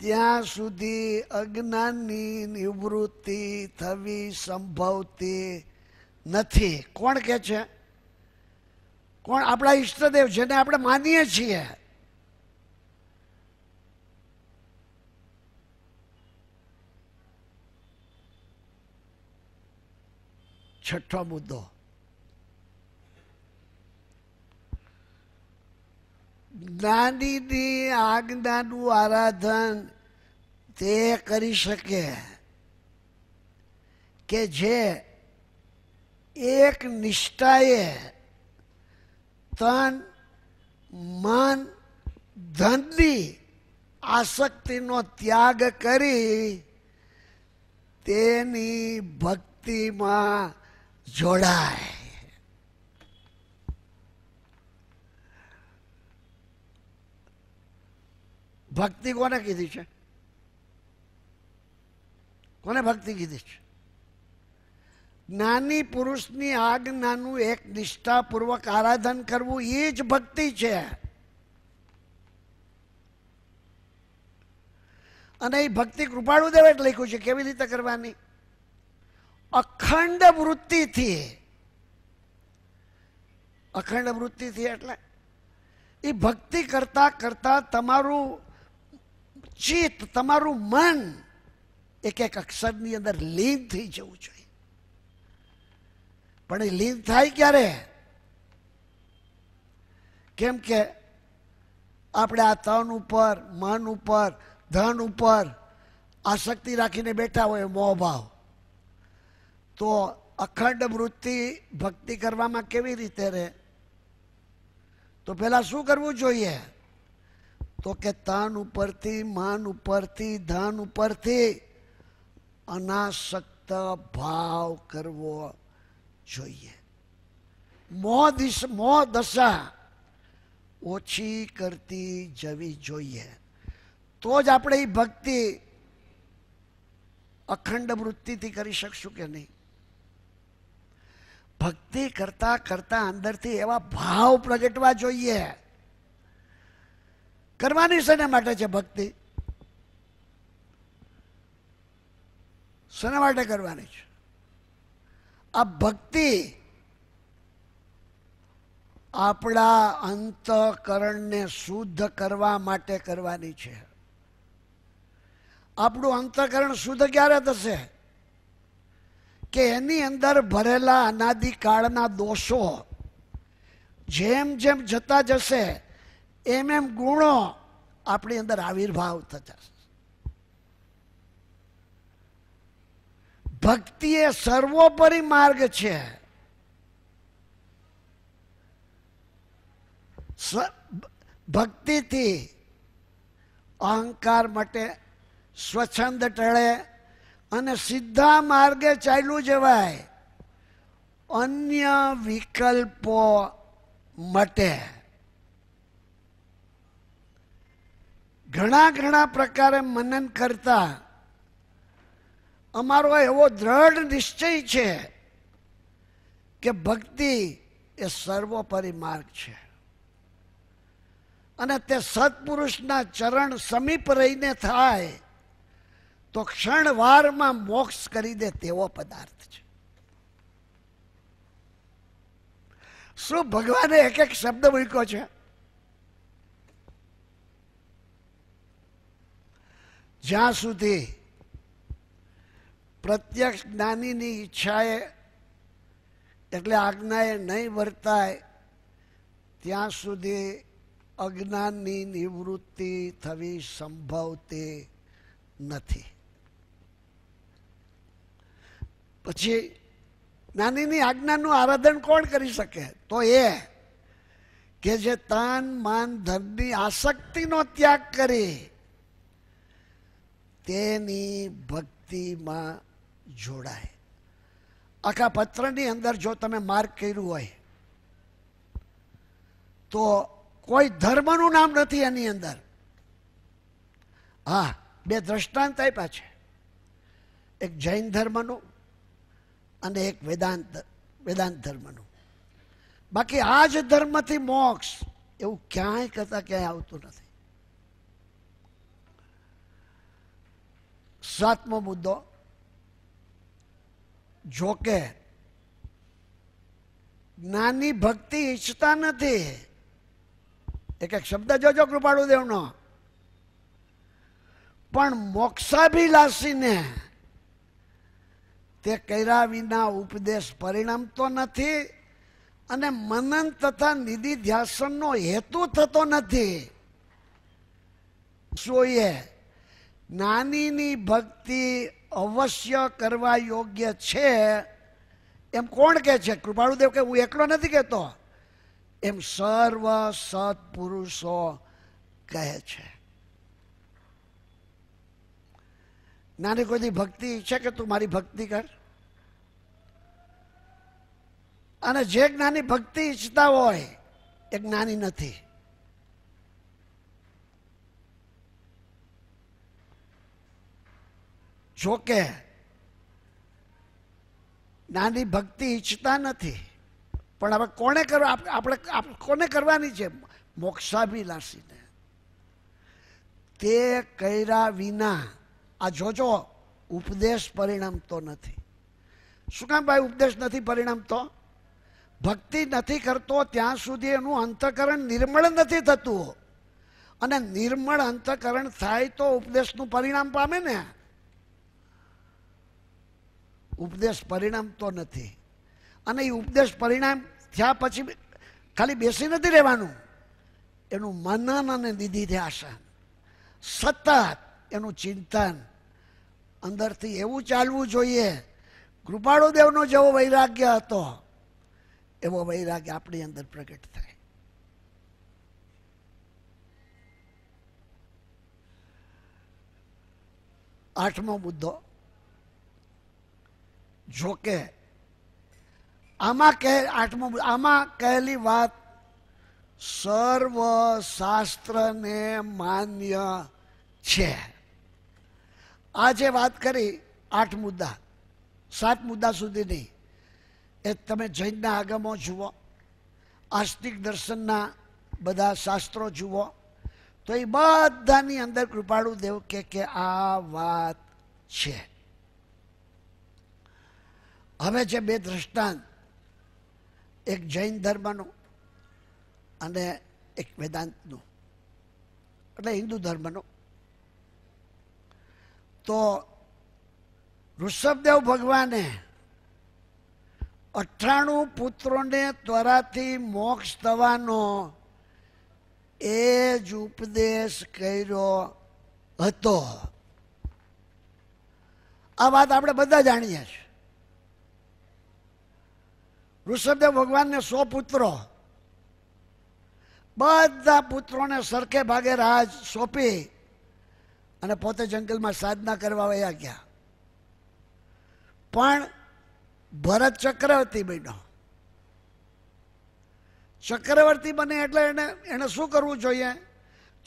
ત્યાં સુધી અજ્ઞાનની નિવૃત્તિ થવી સંભવતી નથી કોણ કે છે કોણ આપણા ઈષ્ટદેવ જેને આપણે માનીએ છીએ છઠ્ઠો મુદ્દો જ્ઞાનીની આજ્ઞાનું આરાધન તે કરી શકે કે જે એક નિષ્ઠાએ તન મન ધનની આસક્તિનો ત્યાગ કરી તેની ભક્તિમાં જોડાય ભક્તિ કોને કીધી છે કોને ભક્તિ કીધી છે જ્ઞાની પુરુષની આજ્ઞાનું એક નિષ્ઠાપૂર્વક આરાધન કરવું એ જ ભક્તિ છે અને એ ભક્તિ દેવ જ લખ્યું છે કેવી રીતે કરવાની અખંડ વૃત્તિથી અખંડ વૃત્તિથી એટલે એ ભક્તિ કરતાં કરતાં તમારું ચિત્ત તમારું મન એક એક અક્ષરની અંદર લીન થઈ જવું જોઈએ પણ એ લીન થાય ક્યારે કેમ કે આપણે આ તન ઉપર મન ઉપર ધન ઉપર આસક્તિ રાખીને બેઠા હોય મોહભાવ તો અખંડ વૃત્તિ ભક્તિ કરવામાં કેવી રીતે રહે તો પહેલાં શું કરવું જોઈએ તો કે તાન ઉપરથી માન ઉપરથી ધાન ઉપરથી અનાસક્ત ભાવ કરવો છો એ મોહ દિશ મોહ दशा ઓછી કરતી જવી જોઈએ તો જ આપણે ભક્તિ અખંડ વૃત્તિ કરી શકશું કે નહીં ભક્તે કરતા કરતા અંદરથી એવા ભાવ પ્રગટવા જોઈએ કરવાની શેના માટે છે ભક્તિ શેના માટે કરવાની છે આ ભક્તિ આપણા અંતકરણને શુદ્ધ કરવા માટે કરવાની છે આપણું અંતકરણ શુદ્ધ ક્યારે થશે કે એની અંદર ભરેલા અનાદિકાળના દોષો જેમ જેમ જતા જશે એમ એમ ગુણો આપણી અંદર આવિર્ભાવ થતા ભક્તિ એ સર્વોપરી માર્ગ છે ભક્તિથી અહંકાર માટે સ્વચ્છંદ ટળે અને સીધા માર્ગે ચાલ્યું જવાય અન્ય વિકલ્પો મટે ઘણા ઘણા પ્રકારે મનન કરતા અમારો એવો દ્રઢ નિશ્ચય છે કે ભક્તિ એ સર્વોપરી માર્ગ છે અને તે સત્પુરુષના ચરણ સમીપ રહીને થાય તો ક્ષણવારમાં મોક્ષ કરી દે તેવો પદાર્થ છે શું ભગવાને એક એક શબ્દ મૂક્યો છે જ્યાં સુધી પ્રત્યક્ષ જ્ઞાનીની ઈચ્છાએ એટલે આજ્ઞાએ નહીં વર્તાય ત્યાં સુધી અજ્ઞાનની નિવૃત્તિ થવી સંભવતી નથી પછી જ્ઞાનીની આજ્ઞાનું આરાધન કોણ કરી શકે તો એ કે જે તાન માન ધનની આસક્તિનો ત્યાગ કરી તેની ભક્તિમાં જોડાય આખા પત્રની અંદર જો તમે માર્ક કર્યું હોય તો કોઈ ધર્મનું નામ નથી એની અંદર હા બે દ્રષ્ટાંત આપ્યા છે એક જૈન ધર્મનું અને એક વેદાંત વેદાંત ધર્મનું બાકી આ જ ધર્મથી મોક્ષ એવું ક્યાંય કરતા ક્યાંય આવતું નથી સાતમો મુદ્દો જોકે જ્ઞાની ભક્તિ ઈચ્છતા નથી એક એક શબ્દ જોજો કૃપાળુ દેવનો પણ મોક્ષાભિલાષીને તે કર્યા વિના ઉપદેશ પરિણમતો નથી અને મનન તથા નિધિ ધ્યાસનનો હેતુ થતો નથી સોયે જ્ઞાનીની ભક્તિ અવશ્ય કરવા યોગ્ય છે એમ કોણ કહે છે કૃપાળુદેવ કે હું એકલો નથી કહેતો એમ સર્વ સત્પુરુષો કહે છે નાની કોઈની ભક્તિ છે કે તું મારી ભક્તિ કર અને જે જ્ઞાની ભક્તિ ઈચ્છતા હોય એ જ્ઞાની નથી જોકે નાની ભક્તિ ઈચ્છતા નથી પણ હવે કોને કરવા આપણે કોને કરવાની છે મોક્ષાભિલાષીને તે કર્યા વિના આ જોજો ઉપદેશ પરિણમતો નથી શું કામ ભાઈ ઉપદેશ નથી પરિણમતો ભક્તિ નથી કરતો ત્યાં સુધી એનું અંતકરણ નિર્મળ નથી થતું અને નિર્મળ અંતકરણ થાય તો ઉપદેશનું પરિણામ પામે ને ઉપદેશ પરિણામ તો નથી અને એ ઉપદેશ પરિણામ થયા પછી ખાલી બેસી નથી રહેવાનું એનું મનન અને દીધી ધ્યાસન સતત એનું ચિંતન અંદરથી એવું ચાલવું જોઈએ કૃપાળુદેવનો જેવો વૈરાગ્ય હતો એવો વૈરાગ્ય આપણી અંદર પ્રગટ થાય આઠમો મુદ્દો જોકે આમાં કહે આઠમું આમાં કહેલી વાત સર્વ શાસ્ત્રને માન્ય છે આ જે વાત કરી આઠ મુદ્દા સાત મુદ્દા સુધીની એ તમે જૈનના આગમો જુઓ આસ્તિક દર્શનના બધા શાસ્ત્રો જુઓ તો એ બધાની અંદર કૃપાળુ દેવ કે આ વાત છે હવે છે બે દ્રષ્ટાંત એક જૈન ધર્મનું અને એક વેદાંતનું એટલે હિન્દુ ધર્મનું તો ઋષભદેવ ભગવાને અઠ્ઠાણું પુત્રોને ત્વરાથી મોક્ષ થવાનો એ જ ઉપદેશ કર્યો હતો આ વાત આપણે બધા જાણીએ છીએ ઋષભદેવ ભગવાનને સો પુત્રો બધા પુત્રોને સરખે ભાગે રાજ સોંપી અને પોતે જંગલમાં સાધના કરવા વયા ગયા પણ ભરત ચક્રવર્તી બન્યો ચક્રવર્તી બને એટલે એને એને શું કરવું જોઈએ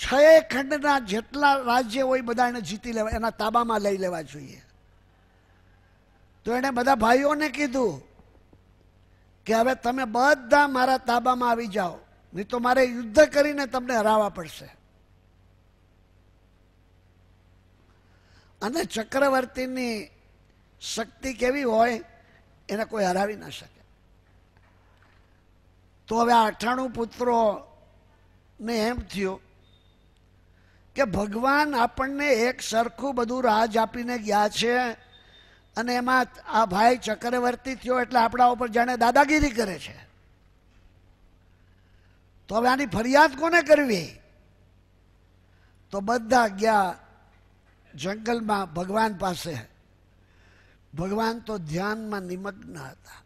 છ ખંડના જેટલા રાજ્ય હોય બધા એને જીતી લેવા એના તાબામાં લઈ લેવા જોઈએ તો એણે બધા ભાઈઓને કીધું કે હવે તમે બધા મારા તાબામાં આવી જાઓ નહીં તો મારે યુદ્ધ કરીને તમને હરાવવા પડશે અને ચક્રવર્તીની શક્તિ કેવી હોય એને કોઈ હરાવી ના શકે તો હવે આ અઠાણું ને એમ થયું કે ભગવાન આપણને એક સરખું બધું રાજ આપીને ગયા છે અને એમાં આ ભાઈ ચક્રવર્તી થયો એટલે આપણા ઉપર જાણે દાદાગીરી કરે છે તો હવે આની ફરિયાદ કોને કરવી તો બધા ગયા જંગલમાં ભગવાન પાસે ભગવાન તો ધ્યાનમાં નિમગ્ન હતા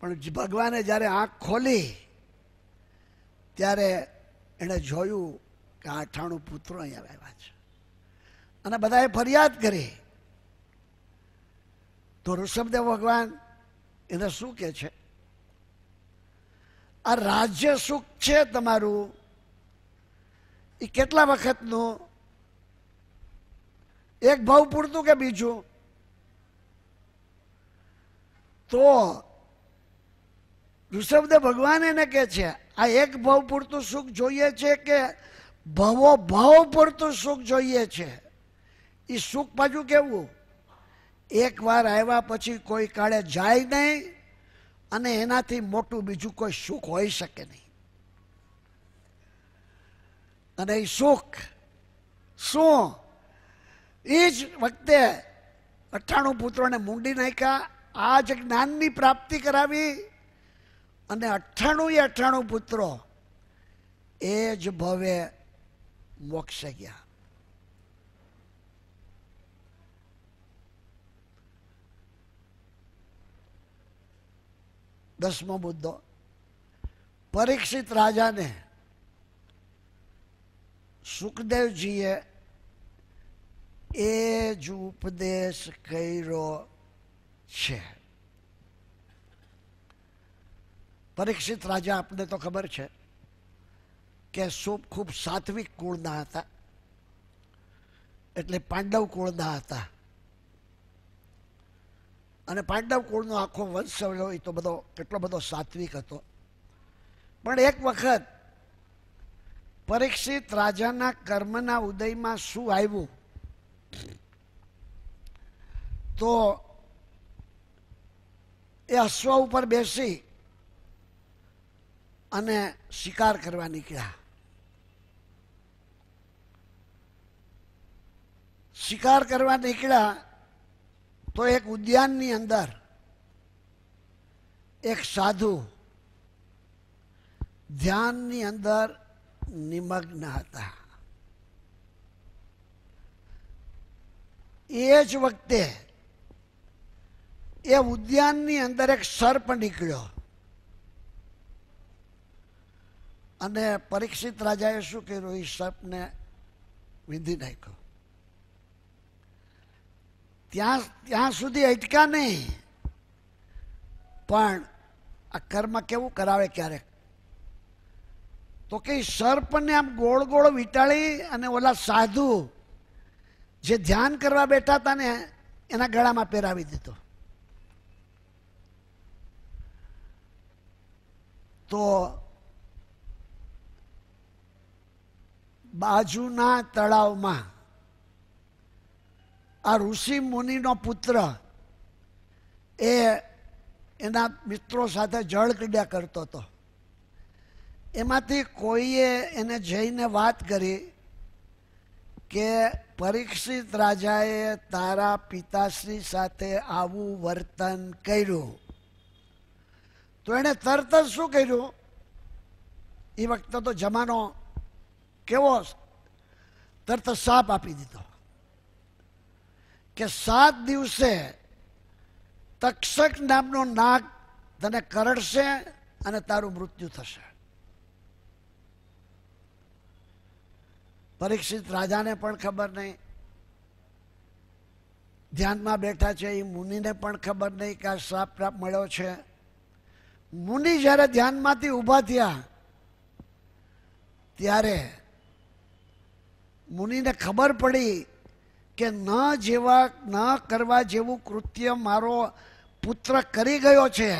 પણ ભગવાને જ્યારે આંખ ખોલી ત્યારે એણે જોયું કે આઠાણું પુત્રો અહીંયા આવ્યા છે અને બધાએ ફરિયાદ કરી તો ઋષભદેવ ભગવાન એને શું કહે છે આ રાજ્ય સુખ છે તમારું એ કેટલા વખતનું એક ભાવ પૂરતું કે બીજું તો ઋષભદેવ ભગવાન એને કે છે આ એક ભાવ પૂરતું સુખ જોઈએ છે કે ભવો ભાવ પૂરતું સુખ જોઈએ છે એ સુખ પાછું કેવું એકવાર આવ્યા પછી કોઈ કાળે જાય નહીં અને એનાથી મોટું બીજું કોઈ સુખ હોઈ શકે નહીં અને એ સુખ શું એ જ વખતે અઠાણું પુત્રોને મૂંડી નાખ્યા આ જ જ્ઞાનની પ્રાપ્તિ કરાવી અને અઠાણું એ અઠ્ઠાણું પુત્રો એ જ ભવે મોક્ષ ગયા દસમો મુદ્દો પરીક્ષિત રાજાને સુખદેવજીએ એ જ ઉપદેશ કર્યો છે પરીક્ષિત રાજા આપને તો ખબર છે કે સુપ ખૂબ સાત્વિક કુળના હતા એટલે પાંડવ કુળના હતા અને પાંડવ કુળનો આખો વંશ સવલો એ તો બધો કેટલો બધો સાત્વિક હતો પણ એક વખત પરીક્ષિત રાજાના કર્મના ઉદયમાં શું આવ્યું તો એ અશ્વ ઉપર બેસી અને શિકાર કરવા નીકળ્યા શિકાર કરવા નીકળ્યા તો એક ઉદ્યાનની અંદર એક સાધુ ધ્યાનની અંદર નિમગ્ન હતા એ જ વખતે એ ઉદ્યાનની અંદર એક સર્પ નીકળ્યો અને પરીક્ષિત રાજાએ શું કર્યું એ સર્પને વિંધી નાખ્યો ત્યાં ત્યાં સુધી અટકા નહીં પણ આ કર્મ કેવું કરાવે ક્યારેક તો કે સર્પને આમ ગોળ ગોળ વીટાળી અને ઓલા સાધુ જે ધ્યાન કરવા બેઠા હતા ને એના ગળામાં પહેરાવી દીધો તો બાજુના તળાવમાં આ ઋષિ મુનિનો પુત્ર એ એના મિત્રો સાથે જળ ક્રીડા કરતો હતો એમાંથી કોઈએ એને જઈને વાત કરી કે પરીક્ષિત રાજાએ તારા પિતાશ્રી સાથે આવું વર્તન કર્યું તો એણે તરત જ શું કર્યું એ વખતે તો જમાનો કેવો તરત સાપ આપી દીધો કે સાત દિવસે તક્ષક નામનો નાગ તને કરડશે અને તારું મૃત્યુ થશે પરીક્ષિત રાજાને પણ ખબર નહીં ધ્યાનમાં બેઠા છે એ મુનિને પણ ખબર નહીં કે આ શ્રાપ પ્રાપ મળ્યો છે મુનિ જ્યારે ધ્યાનમાંથી ઊભા થયા ત્યારે મુનિને ખબર પડી કે ન જેવા ન કરવા જેવું કૃત્ય મારો પુત્ર કરી ગયો છે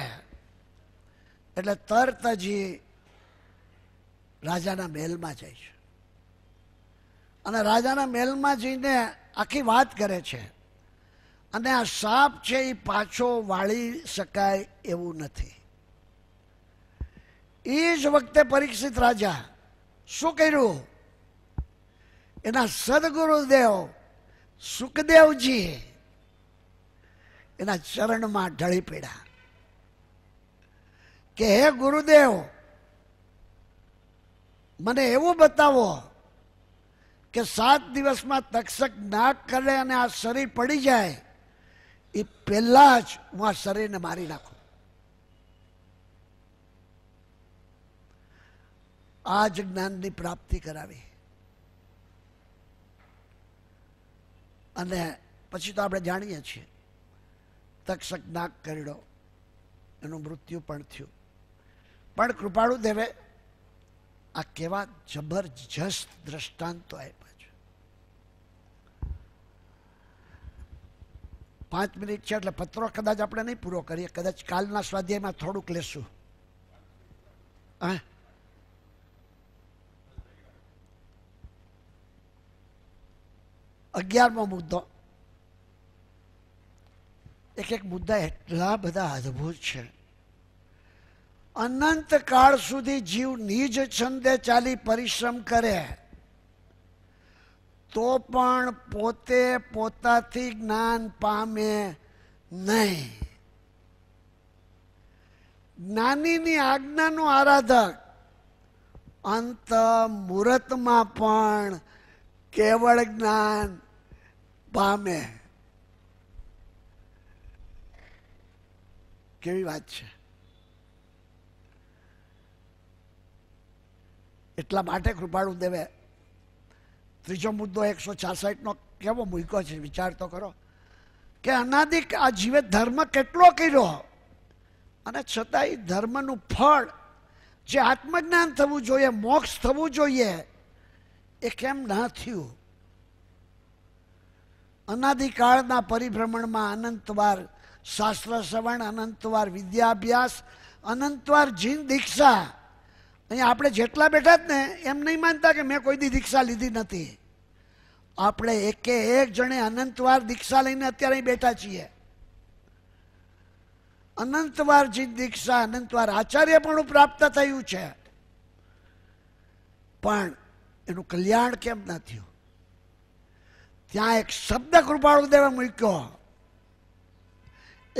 એટલે તરત જ રાજાના મહેલમાં જાય છે અને રાજાના મહેલમાં જઈને આખી વાત કરે છે અને આ સાપ છે એ પાછો વાળી શકાય એવું નથી એ જ વખતે પરીક્ષિત રાજા શું કર્યું એના સદગુરુદેવ સુખદેવજી એના ચરણમાં ઢળી પડ્યા કે હે ગુરુદેવ મને એવું બતાવો કે સાત દિવસમાં તક્ષક ના કરે અને આ શરીર પડી જાય એ પહેલાં જ હું આ શરીરને મારી નાખું આ જ જ્ઞાનની પ્રાપ્તિ કરાવી અને પછી તો આપણે જાણીએ છીએ તક્ષક નાગ કરડો એનું મૃત્યુ પણ થયું પણ કૃપાળુ દેવે આ કેવા જબરજસ્ત દ્રષ્ટાંતો આપ્યા છે પાંચ મિનિટ છે એટલે પત્રો કદાચ આપણે નહીં પૂરો કરીએ કદાચ કાલના સ્વાધ્યાયમાં થોડુંક લેશું હા અગિયારમો મુદ્દો એક એક મુદ્દા એટલા બધા અદ્ભુત છે અનંત કાળ સુધી જીવ નિજ છંદે ચાલી પરિશ્રમ કરે તો પણ પોતે પોતાથી જ્ઞાન પામે નહીં જ્ઞાનીની આજ્ઞાનો આરાધક અંત મુહૂર્તમાં પણ કેવળ જ્ઞાન પામે કેવી વાત છે એટલા માટે કૃપાળુ દેવે ત્રીજો મુદ્દો એકસો છાસઠનો કેવો મૂક્યો છે વિચાર તો કરો કે અનાદિક આ જીવે ધર્મ કેટલો કર્યો અને છતાંય ધર્મનું ફળ જે આત્મજ્ઞાન થવું જોઈએ મોક્ષ થવું જોઈએ એ કેમ ના થયું અનાદિકાળના પરિભ્રમણમાં અનંતવાર શાસ્ત્ર શ્રવણ અનંતવાર વિદ્યાભ્યાસ અનંતવાર જીન દીક્ષા અહીંયા આપણે જેટલા બેઠા જ ને એમ નહીં માનતા કે મેં કોઈ દી દીક્ષા લીધી નથી આપણે એકે એક જણે અનંતવાર દીક્ષા લઈને અત્યારે બેઠા છીએ અનંતવાર જીન દીક્ષા અનંતવાર આચાર્ય પણ પ્રાપ્ત થયું છે પણ એનું કલ્યાણ કેમ ના થયું ત્યાં એક શબ્દ કૃપાળુ દેવ મૂક્યો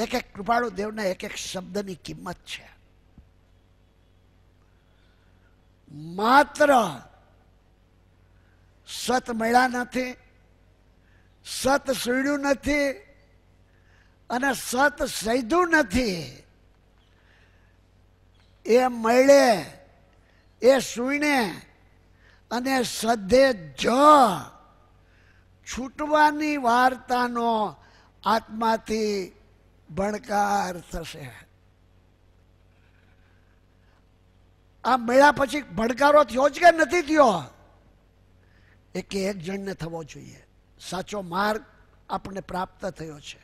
એક એક કૃપાળુ દેવના એક એક શબ્દની કિંમત છે માત્ર સત મળ્યા નથી સત સીડ્યું નથી અને સત સૈધું નથી એ મળે એ સુઈને અને સધે જ છૂટવાની વાર્તાનો આત્માથી ભણકાર થશે આ મેળા પછી ભણકારો થયો જ કે નથી થયો એક એક જણને થવો જોઈએ સાચો માર્ગ આપણને પ્રાપ્ત થયો છે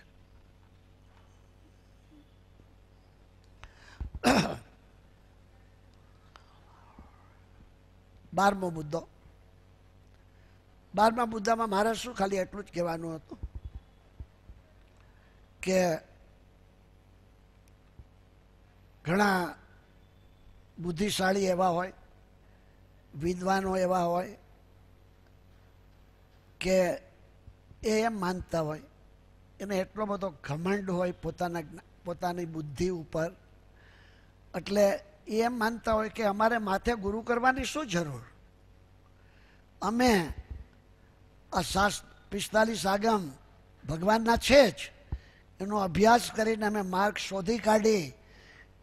બારમો મુદ્દો બારમા મુદ્દામાં મારે શું ખાલી એટલું જ કહેવાનું હતું કે ઘણા બુદ્ધિશાળી એવા હોય વિદ્વાનો એવા હોય કે એ એમ માનતા હોય એને એટલો બધો ઘમંડ હોય પોતાના પોતાની બુદ્ધિ ઉપર એટલે એ એમ માનતા હોય કે અમારે માથે ગુરુ કરવાની શું જરૂર અમે આ સાસ પિસ્તાલીસ આગમ ભગવાનના છે જ એનો અભ્યાસ કરીને અમે માર્ગ શોધી કાઢી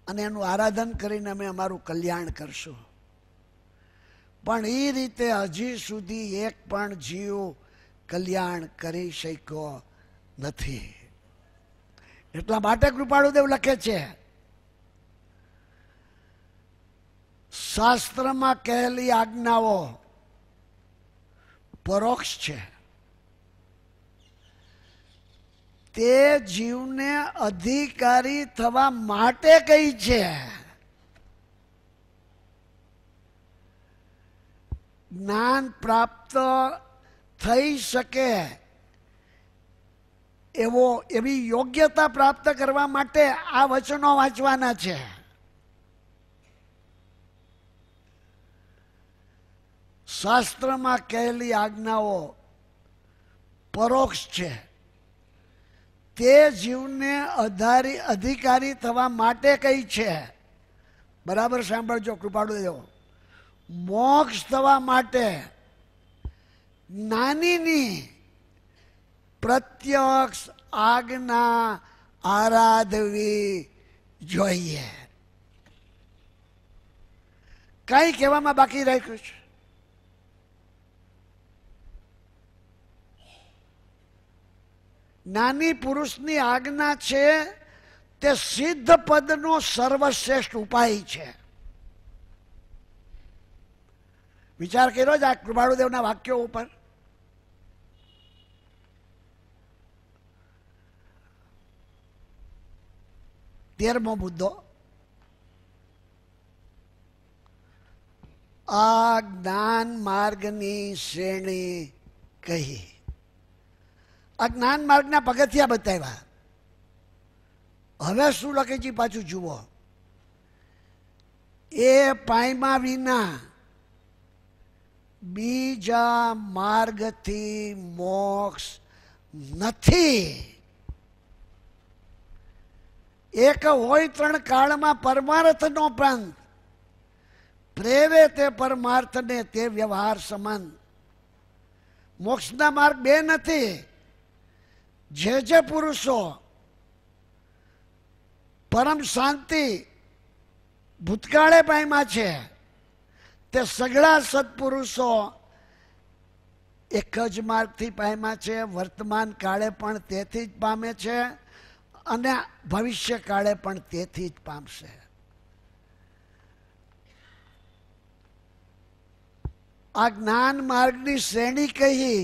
અને એનું આરાધન કરીને અમે અમારું કલ્યાણ કરશું પણ એ રીતે હજી સુધી એક પણ જીવ કલ્યાણ કરી શક્યો નથી એટલા માટે કૃપાળુદેવ લખે છે શાસ્ત્રમાં કહેલી આજ્ઞાઓ પરોક્ષ છે તે જીવને અધિકારી થવા માટે કઈ છે જ્ઞાન પ્રાપ્ત થઈ શકે એવો એવી યોગ્યતા પ્રાપ્ત કરવા માટે આ વચનો વાંચવાના છે શાસ્ત્રમાં કહેલી આજ્ઞાઓ પરોક્ષ છે તે જીવને અધારી અધિકારી થવા માટે કઈ છે બરાબર સાંભળજો કૃપાળુ દેવો મોક્ષ થવા માટે નાનીની પ્રત્યક્ષ આજ્ઞા આરાધવી જોઈએ કઈ કહેવામાં બાકી રાખ્યું છે જ્ઞાની પુરુષની આજ્ઞા છે તે સિદ્ધ પદનો સર્વશ્રેષ્ઠ ઉપાય છે વિચાર કર્યો જ આ કૃપાળુદેવના વાક્યો ઉપર તેરમો મુદ્દો આ જ્ઞાન માર્ગની શ્રેણી કહી આ જ્ઞાન માર્ગના પગથિયા બતાવ્યા હવે શું લખે છે પાછું જુઓ એ પાયમા વિના બીજા માર્ગથી મોક્ષ નથી એક હોય ત્રણ કાળમાં પરમાર્થનો પંથ પ્રેવે તે પરમાર્થને તે વ્યવહાર સમાન મોક્ષના માર્ગ બે નથી જે જે પુરુષો પરમ શાંતિ ભૂતકાળે પાયમાં છે તે સગળા સત્પુરુષો એક જ માર્ગથી પામ્યા છે વર્તમાન કાળે પણ તેથી જ પામે છે અને ભવિષ્ય કાળે પણ તેથી જ પામશે આ જ્ઞાન માર્ગની શ્રેણી કહી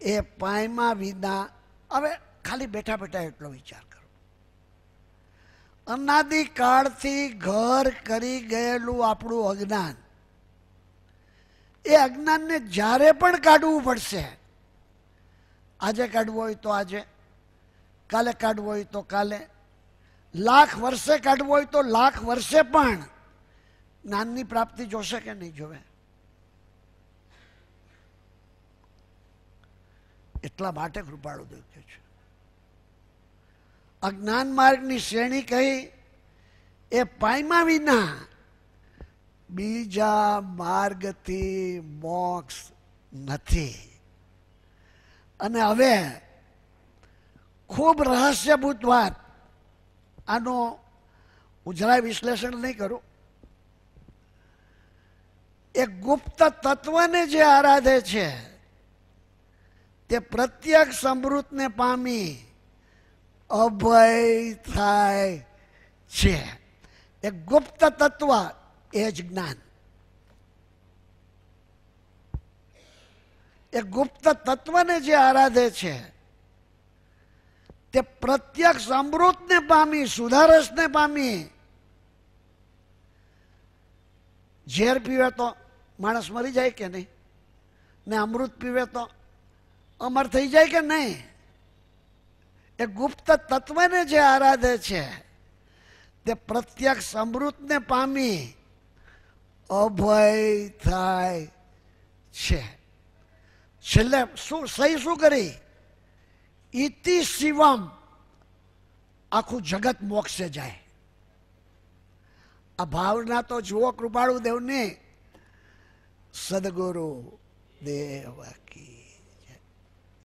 એ પાયમા વિના હવે ખાલી બેઠા બેઠા એટલો વિચાર કરો અનાદિકાળથી ઘર કરી ગયેલું આપણું અજ્ઞાન એ અજ્ઞાનને જ્યારે પણ કાઢવું પડશે આજે કાઢવું હોય તો આજે કાલે કાઢવું હોય તો કાલે લાખ વર્ષે કાઢવું હોય તો લાખ વર્ષે પણ જ્ઞાનની પ્રાપ્તિ જોશે કે નહીં જોવે એટલા માટે કૃપાળુ દેવ છે અજ્ઞાન માર્ગની શ્રેણી કહી એ પાયમા વિના બીજા માર્ગથી મોક્ષ નથી અને હવે ખૂબ રહસ્યભૂત વાત આનો ઉજરાય વિશ્લેષણ નહીં કરું એ ગુપ્ત તત્વને જે આરાધે છે તે પ્રત્યેક સમૃદ્ધને પામી અભય થાય છે એ ગુપ્ત તત્વ એ જ જ્ઞાન એ ગુપ્ત તત્વને જે આરાધે છે તે પ્રત્યક સમૃદ્ધને પામી સુધારસને પામી ઝેર પીવે તો માણસ મરી જાય કે નહીં ને અમૃત પીવે તો અમર થઈ જાય કે નહીં એ ગુપ્ત તત્વને જે આરાધે છે તે પ્રત્યક્ષ અમૃતને પામી અભય થાય છે છેલ્લે શું સહી શું કરી ઇતિ શિવમ આખું જગત મોક્ષે જાય આ ભાવના તો જુઓ કૃપાળુ દેવની સદગુરુ દેવ